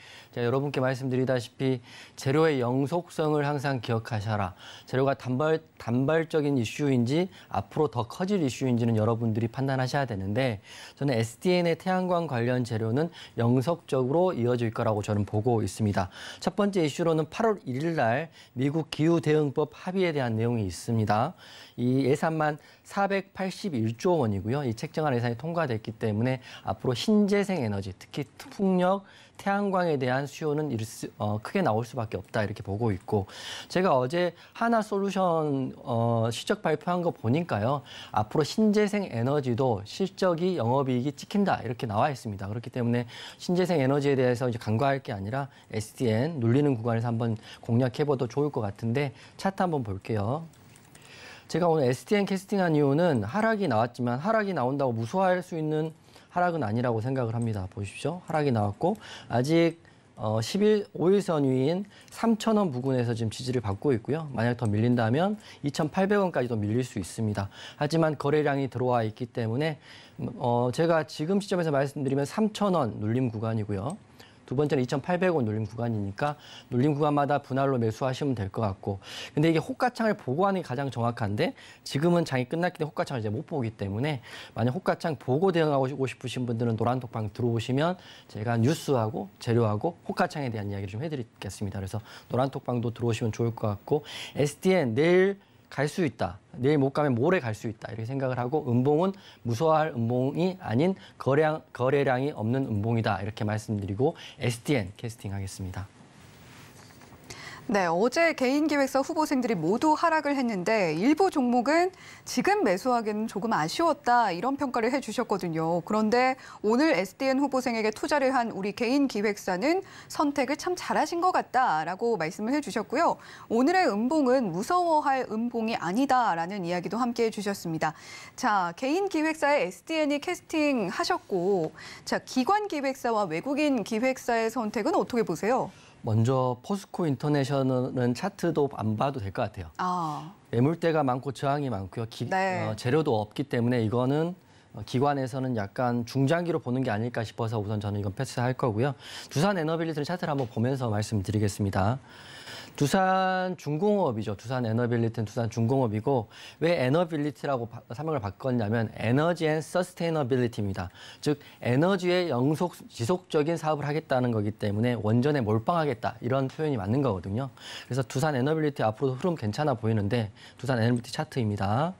여러분께 말씀드리다시피 재료의 영속성을 항상 기억하셔라. 재료가 단발, 단발적인 이슈인지 앞으로 더 커질 이슈인지는 여러분들이 판단하셔야 되는데 저는 SDN의 태양광 관련 재료는 영속적으로 이어질 거라고 저는 보고 있습니다. 첫 번째 이슈로는 8월 1일 날 미국 기후대응법 합의에 대한 내용이 있습니다. 이 예산만 481조 원이고요. 이 책정한 예산이 통과됐기 때문에 앞으로 신재생 에너지, 특히 풍력, 태양광에 대한 수요는 일수, 어, 크게 나올 수밖에 없다 이렇게 보고 있고 제가 어제 하나 솔루션 어, 실적 발표한 거 보니까요 앞으로 신재생 에너지도 실적이 영업이익이 찍힌다 이렇게 나와 있습니다 그렇기 때문에 신재생 에너지에 대해서 이제 간과할 게 아니라 SDN 눌리는 구간에서 한번 공략해봐도 좋을 것 같은데 차트 한번 볼게요. 제가 오늘 SDN 캐스팅한 이유는 하락이 나왔지만 하락이 나온다고 무서워할 수 있는 하락은 아니라고 생각을 합니다. 보십시오. 하락이 나왔고 아직 어, 11, 5일선 위인 3,000원 부근에서 지금 지지를 받고 있고요. 만약 더 밀린다면 2,800원까지도 밀릴 수 있습니다. 하지만 거래량이 들어와 있기 때문에 음, 어, 제가 지금 시점에서 말씀드리면 3,000원 눌림 구간이고요. 두 번째는 2,800원 놀림 구간이니까 놀림 구간마다 분할로 매수하시면 될 것 같고. 근데 이게 호가창을 보고 하는 게 가장 정확한데 지금은 장이 끝났기 때문에 호가창을 이제 못 보기 때문에 만약 호가창 보고 대응하고 싶으신 분들은 노란톡방 들어오시면 제가 뉴스하고 재료하고 호가창에 대한 이야기를 좀 해드리겠습니다. 그래서 노란톡방도 들어오시면 좋을 것 같고 SDN 내일 갈수 있다. 내일 못 가면 모레 갈 수 있다. 이렇게 생각을 하고 음봉은 무서워할 음봉이 아닌 거래량, 거래량이 없는 음봉이다. 이렇게 말씀드리고 SDN 캐스팅 하겠습니다. 네, 어제 개인 기획사 후보생들이 모두 하락을 했는데 일부 종목은 지금 매수하기는 조금 아쉬웠다 이런 평가를 해주셨거든요. 그런데 오늘 SDN 후보생에게 투자를 한 우리 개인 기획사는 선택을 참 잘하신 것 같다라고 말씀을 해주셨고요. 오늘의 음봉은 무서워할 음봉이 아니다라는 이야기도 함께 해주셨습니다. 자, 개인 기획사에 SDN이 캐스팅하셨고 자 기관 기획사와 외국인 기획사의 선택은 어떻게 보세요? 먼저 포스코 인터내셔널은 차트도 안 봐도 될 것 같아요. 아. 매물대가 많고 저항이 많고요. 기, 네. 어, 재료도 없기 때문에 이거는 어, 기관에서는 약간 중장기로 보는 게 아닐까 싶어서 우선 저는 이건 패스할 거고요. 두산 에너빌리티를 차트를 한번 보면서 말씀드리겠습니다. 두산 중공업이죠. 두산 에너빌리티는 두산 중공업이고 왜 에너빌리티라고 사명을 바꿨냐면 에너지 앤 서스테이너빌리티입니다. 즉 에너지의 영속 지속적인 사업을 하겠다는 거기 때문에 원전에 몰빵하겠다 이런 표현이 맞는 거거든요. 그래서 두산 에너빌리티 앞으로 흐름 괜찮아 보이는데 두산 에너빌리티 차트입니다.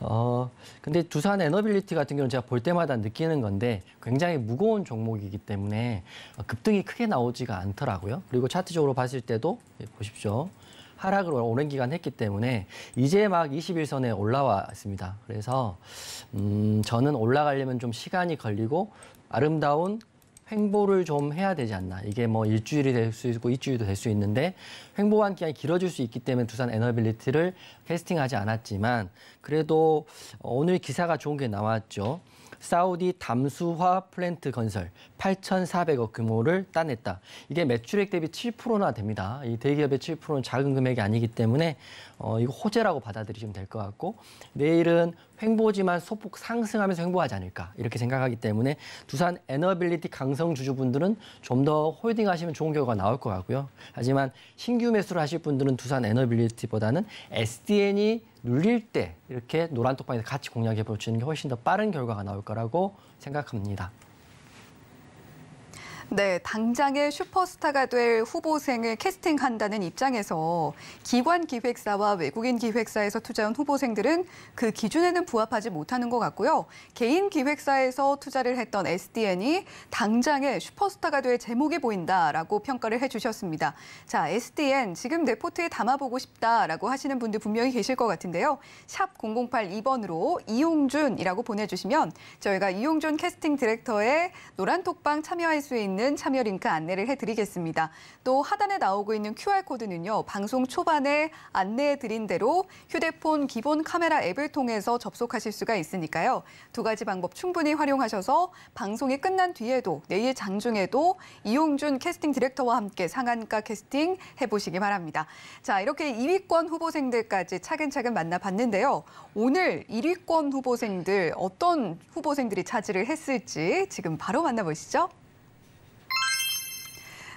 어, 근데 두산 에너빌리티 같은 경우는 제가 볼 때마다 느끼는 건데 굉장히 무거운 종목이기 때문에 어, 급등이 크게 나오지가 않더라고요. 그리고 차트적으로 봤을 때도 예, 보십시오. 하락을 오랜 기간 했기 때문에 이제 막 21선에 올라왔습니다. 그래서 음, 저는 올라가려면 좀 시간이 걸리고 아름다운 횡보를 좀 해야 되지 않나. 이게 뭐 일주일이 될 수 있고 일주일도 될 수 있는데 횡보 한 기간이 길어질 수 있기 때문에 두산 에너빌리티를 캐스팅하지 않았지만 그래도 어, 오늘 기사가 좋은 게 나왔죠. 사우디 담수화 플랜트 건설 8,400억 규모를 따냈다. 이게 매출액 대비 7%나 됩니다. 이 대기업의 7%는 작은 금액이 아니기 때문에 어, 이거 호재라고 받아들이시면 될 것 같고 내일은 횡보지만 소폭 상승하면서 횡보하지 않을까 이렇게 생각하기 때문에 두산 에너빌리티 강성 주주분들은 좀 더 홀딩하시면 좋은 결과가 나올 것 같고요. 하지만 신규 매수를 하실 분들은 두산 에너빌리티보다는 SDN이 눌릴 때 이렇게 노란 톡방에서 같이 공략해 보시는 게 훨씬 더 빠른 결과가 나올 거라고 생각합니다. 네, 당장의 슈퍼스타가 될 후보생을 캐스팅한다는 입장에서 기관 기획사와 외국인 기획사에서 투자한 후보생들은 그 기준에는 부합하지 못하는 것 같고요. 개인 기획사에서 투자를 했던 SDN이 당장의 슈퍼스타가 될 제목이 보인다라고 평가를 해주셨습니다. 자, SDN 지금 내 포트에 담아보고 싶다라고 하시는 분들 분명히 계실 것 같은데요. 샵 0082번으로 이용준이라고 보내주시면 저희가 이용준 캐스팅 디렉터의 노란톡방 참여할 수 있는 있는 참여 링크 안내를 해드리겠습니다. 또 하단에 나오고 있는 QR코드는요. 방송 초반에 안내해드린 대로 휴대폰 기본 카메라 앱을 통해서 접속하실 수가 있으니까요. 두 가지 방법 충분히 활용하셔서 방송이 끝난 뒤에도 내일 장중에도 이용준 캐스팅 디렉터와 함께 상한가 캐스팅 해보시기 바랍니다. 자 이렇게 2위권 후보생들까지 차근차근 만나봤는데요. 오늘 1위권 후보생들 어떤 후보생들이 차지를 했을지 지금 바로 만나보시죠.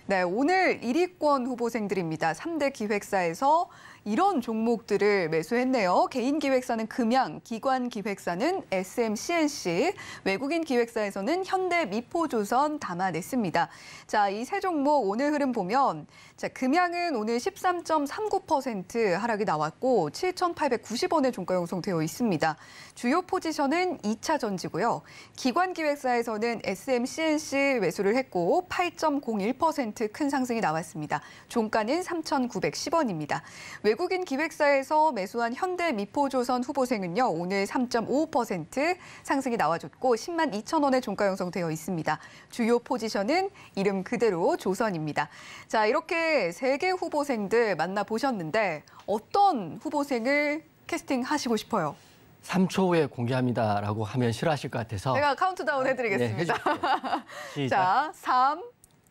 네, 오늘 1위권 후보생들입니다. 3대 기획사에서 이런 종목들을 매수했네요. 개인 기획사는 금양, 기관 기획사는 SMCNC, 외국인 기획사에서는 현대 미포조선 담아냈습니다. 자, 이 세 종목 오늘 흐름 보면 자, 금양은 오늘 13.39% 하락이 나왔고 7,890원에 종가 형성되어 있습니다. 주요 포지션은 2차 전지고요. 기관 기획사에서는 SMCNC 매수를 했고 8.01%큰 상승이 나왔습니다. 종가는 3,910원입니다. 외국인 기획사에서 매수한 현대 미포조선 후보생은요. 오늘 3.5% 상승이 나와줬고 10만 2천 원의 종가 형성되어 있습니다. 주요 포지션은 이름 그대로 조선입니다. 자 이렇게 세 개 후보생들 만나보셨는데 어떤 후보생을 캐스팅하시고 싶어요? 3초 후에 공개합니다라고 하면 싫어하실 것 같아서 제가 카운트다운 네, 해드리겠습니다. 네, 자, 3,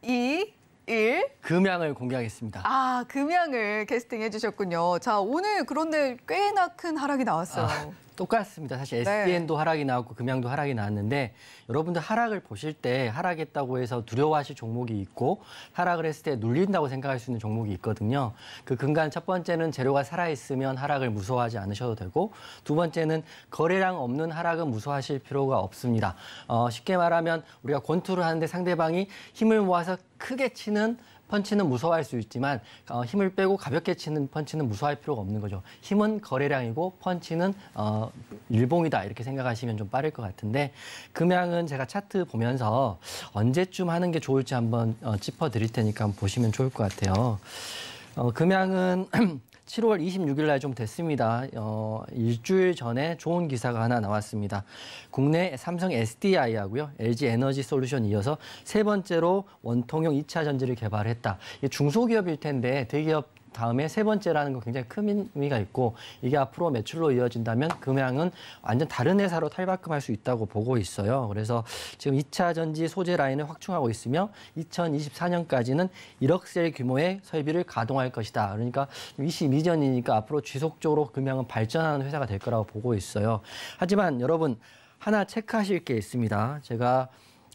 2, 1. 금양을 공개하겠습니다. 아, 금양을 캐스팅해 주셨군요. 자, 오늘 그런데 꽤나 큰 하락이 나왔어요. 아. 똑같습니다. 사실 SDN도 네. 하락이 나왔고 금양도 하락이 나왔는데 여러분들 하락을 보실 때 하락했다고 해서 두려워하실 종목이 있고 하락을 했을 때 눌린다고 생각할 수 있는 종목이 있거든요. 그 근간 첫 번째는 재료가 살아있으면 하락을 무서워하지 않으셔도 되고 두 번째는 거래량 없는 하락은 무서워하실 필요가 없습니다. 어, 쉽게 말하면 우리가 권투를 하는데 상대방이 힘을 모아서 크게 치는 펀치는 무서워할 수 있지만 어, 힘을 빼고 가볍게 치는 펀치는 무서워할 필요가 없는 거죠. 힘은 거래량이고 펀치는 어, 일봉이다 이렇게 생각하시면 좀 빠를 것 같은데 금양은 제가 차트 보면서 언제쯤 하는 게 좋을지 한번 어, 짚어드릴 테니까 한번 보시면 좋을 것 같아요. 어, 금양은 7월 26일 날 좀 됐습니다. 어, 일주일 전에 좋은 기사가 하나 나왔습니다. 국내 삼성 SDI하고요. LG 에너지 솔루션 이어서 세 번째로 원통형 2차 전지를 개발했다. 중소기업일 텐데 대기업 다음에 세 번째라는 거 굉장히 큰 의미가 있고 이게 앞으로 매출로 이어진다면 금양은 완전 다른 회사로 탈바꿈할 수 있다고 보고 있어요. 그래서 지금 2차 전지 소재 라인을 확충하고 있으며 2024년까지는 1억 셀 규모의 설비를 가동할 것이다. 그러니까 22전이니까 앞으로 지속적으로 금양은 발전하는 회사가 될 거라고 보고 있어요. 하지만 여러분 하나 체크하실 게 있습니다. 제가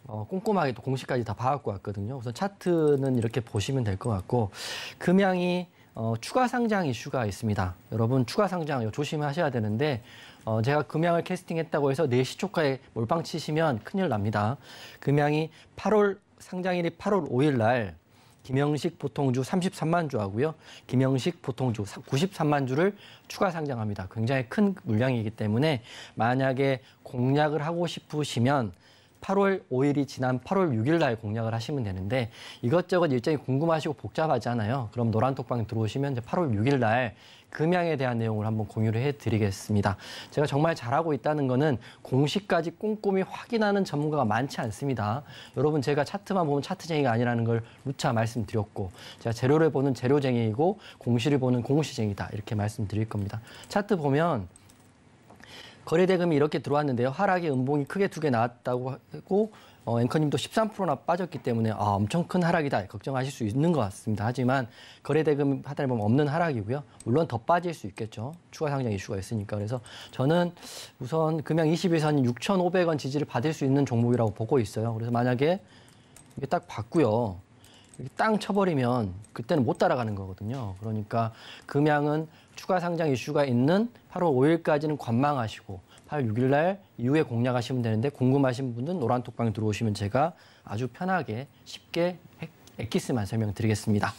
어, 꼼꼼하게 또 공시까지 다 봐갖고 왔거든요. 우선 차트는 이렇게 보시면 될 것 같고 금양이 어, 추가 상장 이슈가 있습니다. 여러분 추가 상장 조심하셔야 되는데 어, 제가 금양을 캐스팅했다고 해서 4시 초가에 몰빵 치시면 큰일 납니다. 금양이 8월 상장일이 8월 5일 날 김영식 보통주 33만 주하고요. 김영식 보통주 93만 주를 추가 상장합니다. 굉장히 큰 물량이기 때문에 만약에 공략을 하고 싶으시면 8월 5일이 지난 8월 6일 날 공략을 하시면 되는데 이것저것 일정이 궁금하시고 복잡하잖아요. 그럼 노란톡방 에 들어오시면 이제 8월 6일 날 금양에 대한 내용을 한번 공유를 해드리겠습니다. 제가 정말 잘하고 있다는 것은 공식까지 꼼꼼히 확인하는 전문가가 많지 않습니다. 여러분 제가 차트만 보면 차트쟁이가 아니라는 걸 누차 말씀드렸고 제가 재료를 보는 재료쟁이이고 공시를 보는 공시쟁이다 이렇게 말씀드릴 겁니다. 차트 보면 거래 대금이 이렇게 들어왔는데요. 하락의 음봉이 크게 두 개 나왔다고 하고 어, 앵커님도 13%나 빠졌기 때문에 아, 엄청 큰 하락이다 걱정하실 수 있는 것 같습니다. 하지만 거래대금 하다 보면 없는 하락이고요. 물론 더 빠질 수 있겠죠. 추가 상장 이슈가 있으니까 그래서 저는 우선 금양 21선이 6,500원 지지를 받을 수 있는 종목이라고 보고 있어요. 그래서 만약에 이게 딱 봤고요. 땅 쳐버리면 그때는 못 따라가는 거거든요. 그러니까 금양은 추가 상장 이슈가 있는 8월 5일까지는 관망하시고 8월 6일 날 이후에 공략하시면 되는데 궁금하신 분은 노란톡방 에 들어오시면 제가 아주 편하게 쉽게 엑기스만 설명드리겠습니다.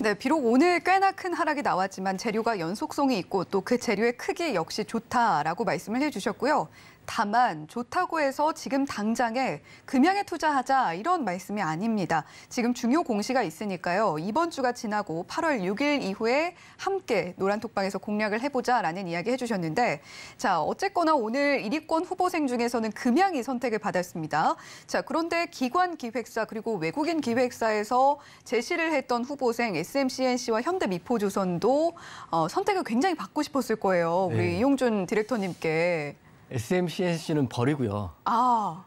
네, 비록 오늘 꽤나 큰 하락이 나왔지만 재료가 연속성이 있고 또 그 재료의 크기 역시 좋다라고 말씀을 해주셨고요. 다만 좋다고 해서 지금 당장에 금양에 투자하자 이런 말씀이 아닙니다. 지금 중요 공시가 있으니까요. 이번 주가 지나고 8월 6일 이후에 함께 노란톡방에서 공략을 해보자라는 이야기 해주셨는데 자 어쨌거나 오늘 1위권 후보생 중에서는 금양이 선택을 받았습니다. 자 그런데 기관 기획사 그리고 외국인 기획사에서 제시를 했던 후보생 SMCNC와 현대미포조선도 어, 선택을 굉장히 받고 싶었을 거예요. 우리 네. 이용준 디렉터님께. SMCNC는 버리고요. 아.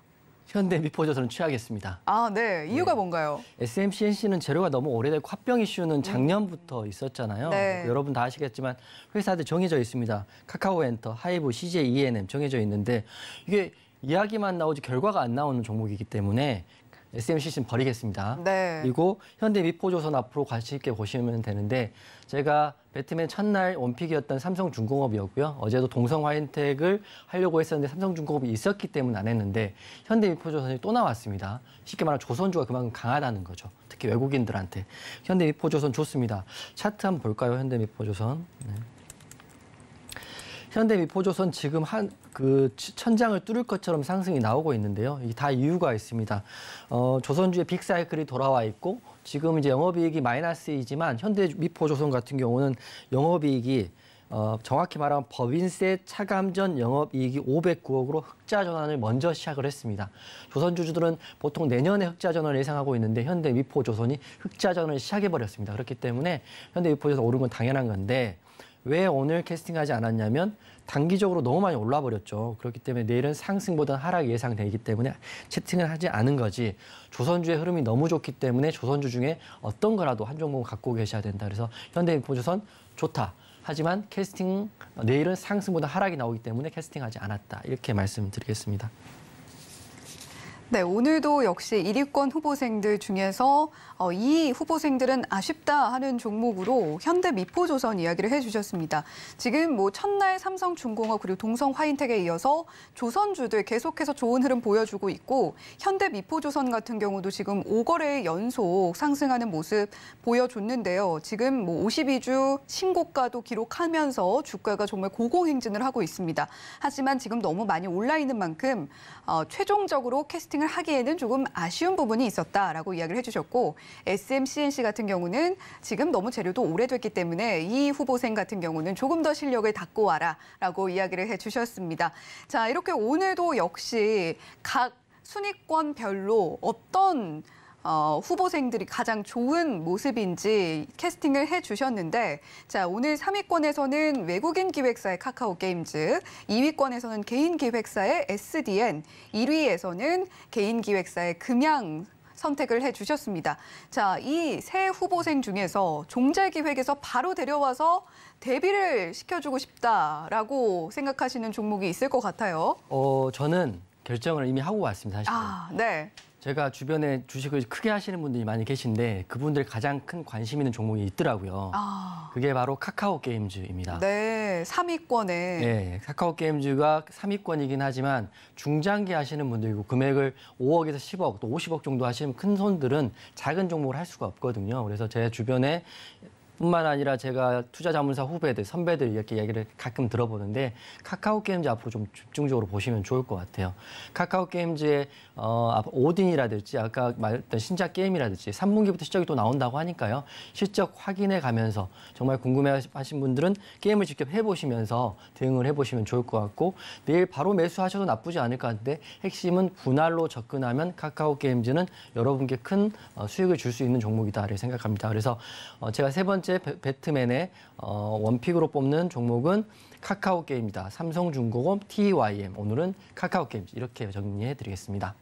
현대 미포저선은 취하겠습니다. 아, 네. 이유가 네. 뭔가요? SMCNC는 재료가 너무 오래되고 합병 이슈는 음. 작년부터 있었잖아요. 네. 여러분 다 아시겠지만 회사들 정해져 있습니다. 카카오 엔터, 하이브, CJ, ENM 정해져 있는데 이게 이야기만 나오지 결과가 안 나오는 종목이기 때문에 SM c c 는 버리겠습니다. 네. 그리고 현대 미포조선 앞으로 관심 있게 보시면 되는데 제가 배트맨 첫날 원픽이었던 삼성중공업이었고요. 어제도 동성화인택을 하려고 했었는데 삼성중공업이 있었기 때문에 안 했는데 현대미포조선이 또 나왔습니다. 쉽게 말하면 조선주가 그만큼 강하다는 거죠. 특히 외국인들한테. 현대미포조선 좋습니다. 차트 한번 볼까요? 현대미포조선. 네. 현대미포조선 지금 한 그 천장을 뚫을 것처럼 상승이 나오고 있는데요. 이게 다 이유가 있습니다. 어, 조선주의 빅사이클이 돌아와 있고 지금 이제 영업이익이 마이너스이지만 현대미포조선 같은 경우는 영업이익이 어, 정확히 말하면 법인세 차감 전 영업이익이 509억으로 흑자 전환을 먼저 시작을 했습니다. 조선주주들은 보통 내년에 흑자 전환을 예상하고 있는데 현대미포조선이 흑자 전환을 시작해버렸습니다. 그렇기 때문에 현대미포조선 오른 건 당연한 건데 왜 오늘 캐스팅하지 않았냐면 단기적으로 너무 많이 올라 버렸죠. 그렇기 때문에 내일은 상승보다 하락 예상되기 때문에 채팅을 하지 않은 거지. 조선주의 흐름이 너무 좋기 때문에 조선주 중에 어떤 거라도 한 종목 갖고 계셔야 된다. 그래서 현대인포조선 좋다. 하지만 캐스팅 내일은 상승보다 하락이 나오기 때문에 캐스팅하지 않았다. 이렇게 말씀드리겠습니다. 네, 오늘도 역시 1위권 후보생들 중에서 어, 이 후보생들은 아쉽다 하는 종목으로 현대 미포조선 이야기를 해주셨습니다. 지금 뭐 첫날 삼성중공업 그리고 동성화인텍에 이어서 조선주들 계속해서 좋은 흐름 보여주고 있고 현대 미포조선 같은 경우도 지금 5거래 연속 상승하는 모습 보여줬는데요. 지금 뭐 52주 신고가도 기록하면서 주가가 정말 고공행진을 하고 있습니다. 하지만 지금 너무 많이 올라 있는 만큼 어, 최종적으로 캐스팅 집행을 하기에는 조금 아쉬운 부분이 있었다라고 이야기를 해주셨고 SMCNC 같은 경우는 지금 너무 재료도 오래됐기 때문에 이 후보생 같은 경우는 조금 더 실력을 닦고 와라라고 이야기를 해주셨습니다. 자 이렇게 오늘도 역시 각 순위권별로 어떤 어, 후보생들이 가장 좋은 모습인지 캐스팅을 해주셨는데 자 오늘 3위권에서는 외국인 기획사의 카카오 게임즈, 2위권에서는 개인 기획사의 SDN, 1위에서는 개인 기획사의 금양 선택을 해주셨습니다. 자, 이 세 후보생 중에서 종자기획에서 바로 데려와서 데뷔를 시켜주고 싶다라고 생각하시는 종목이 있을 것 같아요. 어, 저는 결정을 이미 하고 왔습니다, 사실. 아, 네. 제가 주변에 주식을 크게 하시는 분들이 많이 계신데 그분들 가장 큰 관심 있는 종목이 있더라고요. 아. 그게 바로 카카오 게임즈입니다. 네, 3위권에. 네, 예, 카카오 게임즈가 3위권이긴 하지만 중장기 하시는 분들이고 금액을 5억에서 10억 또 50억 정도 하시면큰 손들은 작은 종목을 할 수가 없거든요. 그래서 제 주변에 뿐만 아니라 제가 투자 자문사 후배들, 선배들 이렇게 이야기를 가끔 들어보는데 카카오 게임즈 앞으로 좀 집중적으로 보시면 좋을 것 같아요. 카카오 게임즈의 어, 오딘이라든지 아까 말했던 신작 게임이라든지 3분기부터 실적이 또 나온다고 하니까요. 실적 확인해 가면서 정말 궁금해하신 분들은 게임을 직접 해보시면서 대응을 해보시면 좋을 것 같고 내일 바로 매수하셔도 나쁘지 않을 것 같은데 핵심은 분할로 접근하면 카카오 게임즈는 여러분께 큰 어, 수익을 줄 수 있는 종목이다 이렇게 생각합니다. 그래서 어, 제가 세 번째 번째 배트맨의 어, 원픽으로 뽑는 종목은 카카오게임이다. 삼성중공업 TYM. 오늘은 카카오게임 이렇게 정리해 드리겠습니다.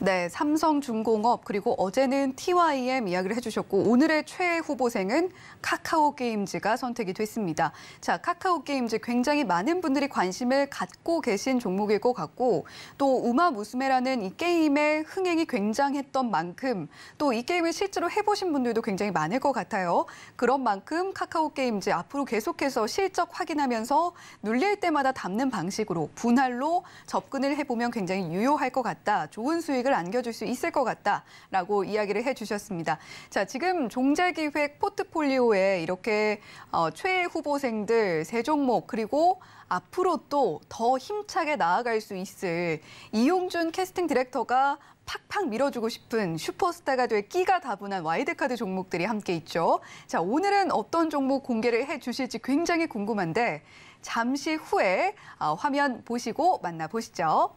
네, 삼성중공업 그리고 어제는 TYM 이야기를 해주셨고 오늘의 최애 후보생은 카카오게임즈가 선택이 됐습니다. 자, 카카오게임즈 굉장히 많은 분들이 관심을 갖고 계신 종목일 것 같고 또 우마 무스메라는 이 게임의 흥행이 굉장했던 만큼 또 이 게임을 실제로 해보신 분들도 굉장히 많을 것 같아요. 그런 만큼 카카오게임즈 앞으로 계속해서 실적 확인하면서 눌릴 때마다 담는 방식으로 분할로 접근을 해보면 굉장히 유효할 것 같다. 좋은 수익 이익을 안겨줄 수 있을 것 같다라고 이야기를 해주셨습니다. 자, 지금 종자기획 포트폴리오에 이렇게 어, 최애 후보생들 세 종목 그리고 앞으로 또 더 힘차게 나아갈 수 있을 이용준 캐스팅 디렉터가 팍팍 밀어주고 싶은 슈퍼스타가 될 끼가 다분한 와이드카드 종목들이 함께 있죠. 자, 오늘은 어떤 종목 공개를 해 주실지 굉장히 궁금한데 잠시 후에 어, 화면 보시고 만나보시죠.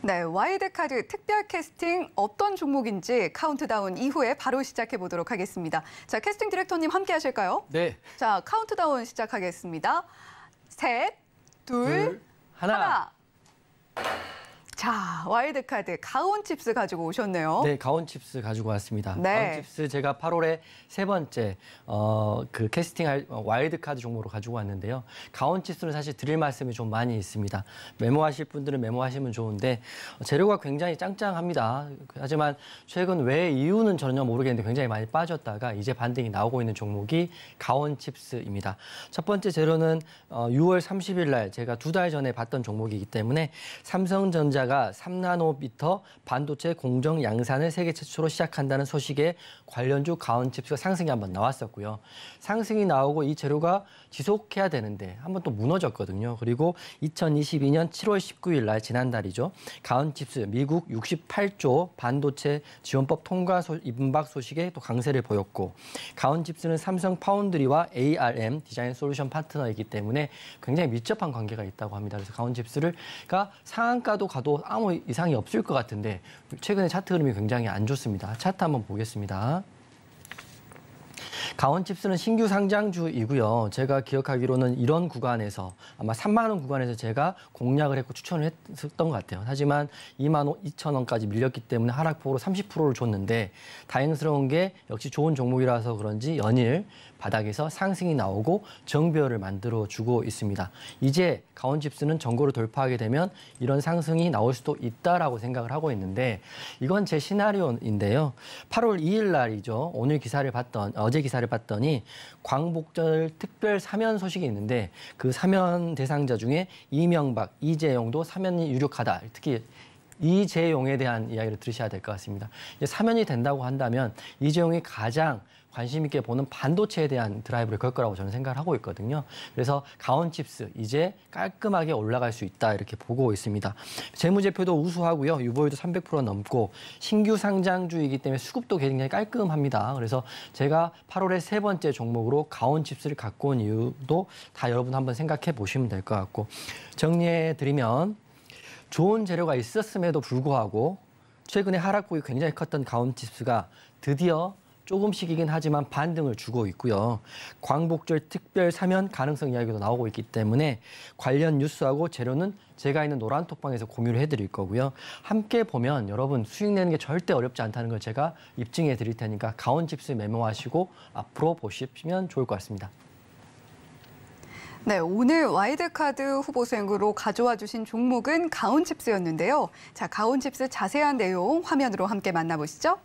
네, 와이드카드 특별 캐스팅 어떤 종목인지 카운트다운 이후에 바로 시작해 보도록 하겠습니다. 자, 캐스팅 디렉터님 함께 하실까요? 네. 자, 카운트다운 시작하겠습니다. 셋, 둘, 둘 하나. 하나. 자, 와일드카드 가온 칩스 가지고 오셨네요. 네, 가온 칩스 가지고 왔습니다. 네. 가온 칩스 제가 8월에 세 번째 어, 그 캐스팅할 어, 와일드카드 종목으로 가지고 왔는데요. 가온 칩스는 사실 드릴 말씀이 좀 많이 있습니다. 메모하실 분들은 메모하시면 좋은데 어, 재료가 굉장히 짱짱합니다. 하지만 최근 왜 이유는 전혀 모르겠는데 굉장히 많이 빠졌다가 이제 반등이 나오고 있는 종목이 가온 칩스입니다. 첫 번째 재료는 어, 6월 30일 날 제가 두 달 전에 봤던 종목이기 때문에 삼성전자 테슬라가 3나노미터 반도체 공정 양산을 세계 최초로 시작한다는 소식에 관련주 가온칩스가 상승이 한번 나왔었고요. 상승이 나오고 이 재료가 지속해야 되는데 한번 또 무너졌거든요. 그리고 2022년 7월 19일 날 지난달이죠. 가온칩스 미국 68조 반도체 지원법 통과 소, 임박 소식에 또 강세를 보였고 가온칩스는 삼성 파운드리와 ARM 디자인 솔루션 파트너이기 때문에 굉장히 밀접한 관계가 있다고 합니다. 그래서 가온칩스를가 상한가도 가도 아무 이상이 없을 것 같은데 최근에 차트 흐름이 굉장히 안 좋습니다. 차트 한번 보겠습니다. 가온칩스는 신규 상장주이고요. 제가 기억하기로는 이런 구간에서 아마 3만 원 구간에서 제가 공략을 했고 추천을 했었던 것 같아요. 하지만 2만 2천 원까지 밀렸기 때문에 하락폭으로 30%를 줬는데 다행스러운 게 역시 좋은 종목이라서 그런지 연일 바닥에서 상승이 나오고 정배열을 만들어주고 있습니다. 이제 가온집수는 전고를 돌파하게 되면 이런 상승이 나올 수도 있다라고 생각을 하고 있는데 이건 제 시나리오인데요. 8월 2일 날이죠. 오늘 기사를 봤던 어제 기사를 봤더니 광복절 특별 사면 소식이 있는데 그 사면 대상자 중에 이명박, 이재용도 사면이 유력하다. 특히 이재용에 대한 이야기를 들으셔야 될 것 같습니다. 사면이 된다고 한다면 이재용이 가장 관심 있게 보는 반도체에 대한 드라이브를 걸 거라고 저는 생각을 하고 있거든요. 그래서 가온칩스 이제 깔끔하게 올라갈 수 있다 이렇게 보고 있습니다. 재무제표도 우수하고요. 유보율도 300% 넘고 신규 상장주이기 때문에 수급도 굉장히 깔끔합니다. 그래서 제가 8월에 세 번째 종목으로 가온칩스를 갖고 온 이유도 다 여러분 한번 생각해 보시면 될 것 같고 정리해 드리면 좋은 재료가 있었음에도 불구하고 최근에 하락폭이 굉장히 컸던 가온칩스가 드디어 조금씩이긴 하지만 반등을 주고 있고요. 광복절 특별 사면 가능성 이야기도 나오고 있기 때문에 관련 뉴스하고 재료는 제가 있는 노란 톡방에서 공유를 해드릴 거고요. 함께 보면 여러분 수익 내는 게 절대 어렵지 않다는 걸 제가 입증해 드릴 테니까 가온집스 메모하시고 앞으로 보시면 좋을 것 같습니다. 네, 오늘 와이드카드 후보생으로 가져와 주신 종목은 가온칩스였는데요. 자, 가온칩스 자세한 내용 화면으로 함께 만나보시죠.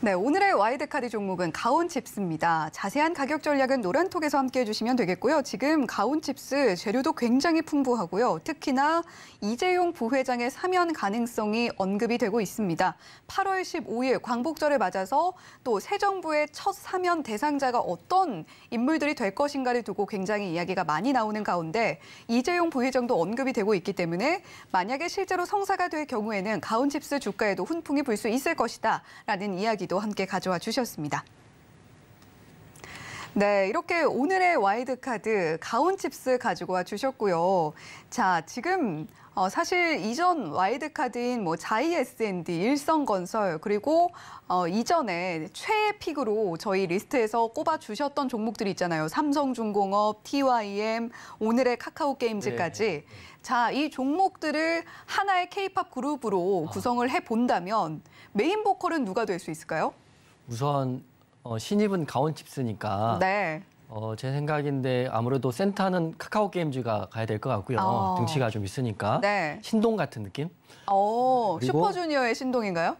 네, 오늘의 와이드카드 종목은 가온칩스입니다. 자세한 가격 전략은 노란톡에서 함께해 주시면 되겠고요. 지금 가온칩스 재료도 굉장히 풍부하고요. 특히나 이재용 부회장의 사면 가능성이 언급이 되고 있습니다. 8월 15일 광복절을 맞아서 또 새 정부의 첫 사면 대상자가 어떤 인물들이 될 것인가를 두고 굉장히 이야기가 많이 나오는 가운데 이재용 부회장도 언급이 되고 있기 때문에 만약에 실제로 성사가 될 경우에는 가온칩스 주가에도 훈풍이 불 수 있을 것이다 라는 이야기 이야도 함께 가져와 주셨습니다. 네, 이렇게 오늘의 와이드카드 가온칩스 가지고 와 주셨고요. 자, 지금 어, 사실 이전 와이드카드인 뭐 자이에스앤디, 일성건설 그리고 어, 이전에 최애 픽으로 저희 리스트에서 꼽아 주셨던 종목들이 있잖아요. 삼성중공업, TYM, 오늘의 카카오게임즈까지. 네, 네. 자, 이 종목들을 하나의 케이팝 그룹으로 구성을 해 본다면 메인 보컬은 누가 될 수 있을까요? 우선 어, 신입은 가온칩 스니까 네. 어, 제 생각인데 아무래도 센터는 카카오 게임즈가 가야 될 것 같고요. 아. 등치가 좀 있으니까 네. 신동 같은 느낌. 어, 슈퍼주니어의 신동인가요?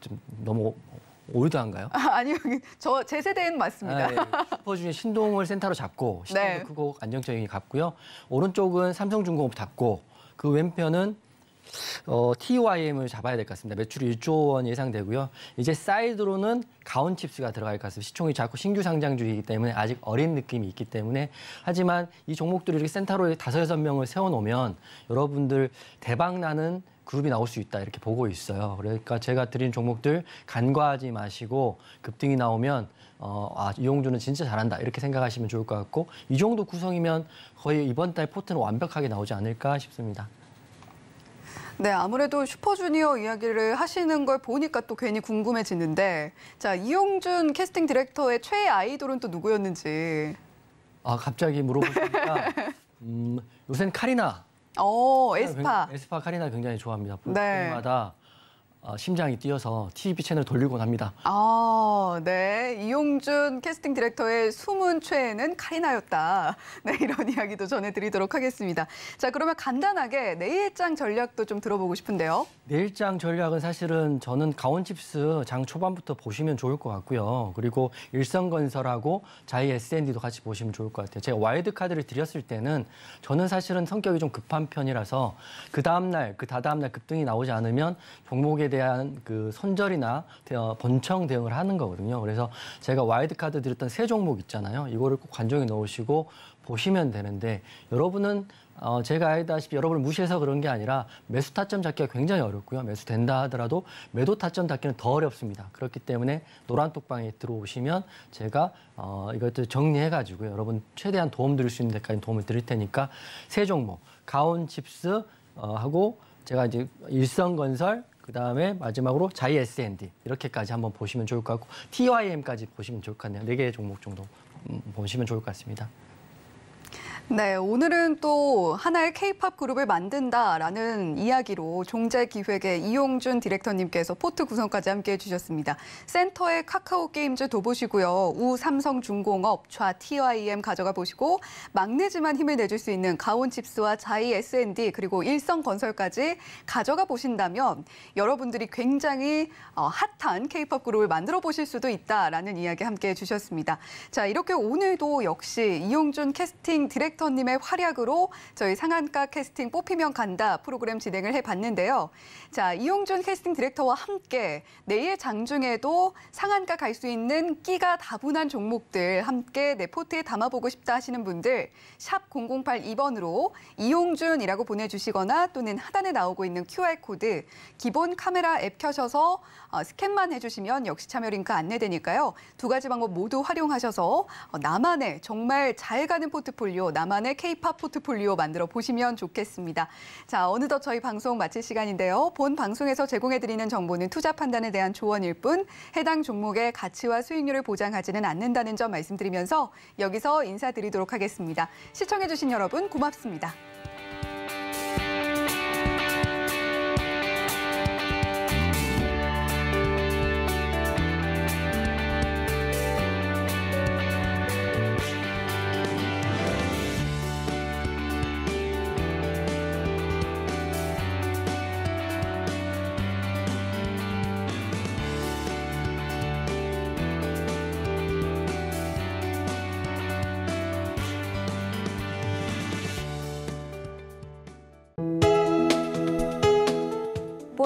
좀 너무 올드한가요? 아, 니요 저 제 세대엔 맞습니다. 아, 네. 슈퍼주니어 신동을 센터로 잡고 신동도 네. 크고 안정적인 게 같고요. 오른쪽은 삼성중공업 잡고 그 왼편은 어, TYM을 잡아야 될 것 같습니다. 매출이 6조 원 예상되고요. 이제 사이드로는 가온칩스가 들어갈 것 같습니다. 시총이 자꾸 신규 상장주이기 때문에 아직 어린 느낌이 있기 때문에 하지만 이 종목들이 이렇게 센터로 다섯 여섯 명을 세워놓으면 여러분들 대박 나는 그룹이 나올 수 있다 이렇게 보고 있어요. 그러니까 제가 드린 종목들 간과하지 마시고 급등이 나오면 어, 아, 이용주는 진짜 잘한다 이렇게 생각하시면 좋을 것 같고 이 정도 구성이면 거의 이번 달 포트는 완벽하게 나오지 않을까 싶습니다. 네, 아무래도 슈퍼주니어 이야기를 하시는 걸 보니까 또 괜히 궁금해지는데 자, 이용준 캐스팅 디렉터의 최애 아이돌은 또 누구였는지. 아, 갑자기 물어보니까 음, 요새는 카리나. 어, 에스파. 아, 에스파 카리나 굉장히 좋아합니다. 네. 볼 네. 때마다 어, 심장이 뛰어서 TV 채널 돌리곤 합니다. 아, 네. 이용준 캐스팅 디렉터의 숨은 최애는 카리나였다. 네, 이런 이야기도 전해드리도록 하겠습니다. 자, 그러면 간단하게 내일장 전략도 좀 들어보고 싶은데요. 내일장 전략은 사실은 저는 가온칩스 장 초반부터 보시면 좋을 것 같고요. 그리고 일성건설하고 자이 S&D도 같이 보시면 좋을 것 같아요. 제가 와일드카드를 드렸을 때는 저는 사실은 성격이 좀 급한 편이라서 그 다음날, 그 다다음날 급등이 나오지 않으면 종목에 대한 그 선절이나 어, 번청 대응을 하는 거거든요. 그래서 제가 와이드카드 드렸던 세 종목 있잖아요. 이거를 꼭 관종에 넣으시고 보시면 되는데 여러분은 어, 제가 알다시피 여러분을 무시해서 그런 게 아니라 매수 타점 잡기가 굉장히 어렵고요. 매수 된다 하더라도 매도 타점 잡기는 더 어렵습니다. 그렇기 때문에 노란 톡방에 들어오시면 제가 어, 이것들 정리해가지고 여러분 최대한 도움 드릴 수 있는 데까지 도움을 드릴 테니까 세 종목 가온 칩스 어, 하고 제가 이제 일성건설 그다음에 마지막으로 자 JSND 이렇게까지 한번 보시면 좋을 것 같고 TYM까지 보시면 좋을 것 같네요. 네 개 종목 정도 음, 보시면 좋을 것 같습니다. 네, 오늘은 또 하나의 케이팝 그룹을 만든다라는 이야기로 종재 기획의 이용준 디렉터님께서 포트 구성까지 함께해 주셨습니다. 센터의 카카오 게임즈 도보시고요. 우 삼성중공업, 좌 TYM 가져가 보시고 막내지만 힘을 내줄 수 있는 가온칩스와 자이 S&D 그리고 일성건설까지 가져가 보신다면 여러분들이 굉장히 어, 핫한 케이팝 그룹을 만들어 보실 수도 있다라는 이야기 함께해 주셨습니다. 자, 이렇게 오늘도 역시 이용준 캐스팅 디렉터 디렉터님의 활약으로 저희 상한가 캐스팅 뽑히면 간다 프로그램 진행을 해봤는데요. 자, 이용준 캐스팅 디렉터와 함께 내일 장중에도 상한가 갈 수 있는 끼가 다분한 종목들 함께 내 포트에 담아보고 싶다 하시는 분들 샵 0082번으로 이용준이라고 보내주시거나 또는 하단에 나오고 있는 QR코드 기본 카메라 앱 켜셔서 어, 스캔만 해주시면 역시 참여 링크 안내되니까요. 두 가지 방법 모두 활용하셔서 어, 나만의 정말 잘 가는 포트폴리오, 나 나만의 K-팝 포트폴리오 만들어 보시면 좋겠습니다. 자, 어느덧 저희 방송 마칠 시간인데요. 본 방송에서 제공해드리는 정보는 투자 판단에 대한 조언일 뿐 해당 종목의 가치와 수익률을 보장하지는 않는다는 점 말씀드리면서 여기서 인사드리도록 하겠습니다. 시청해주신 여러분 고맙습니다.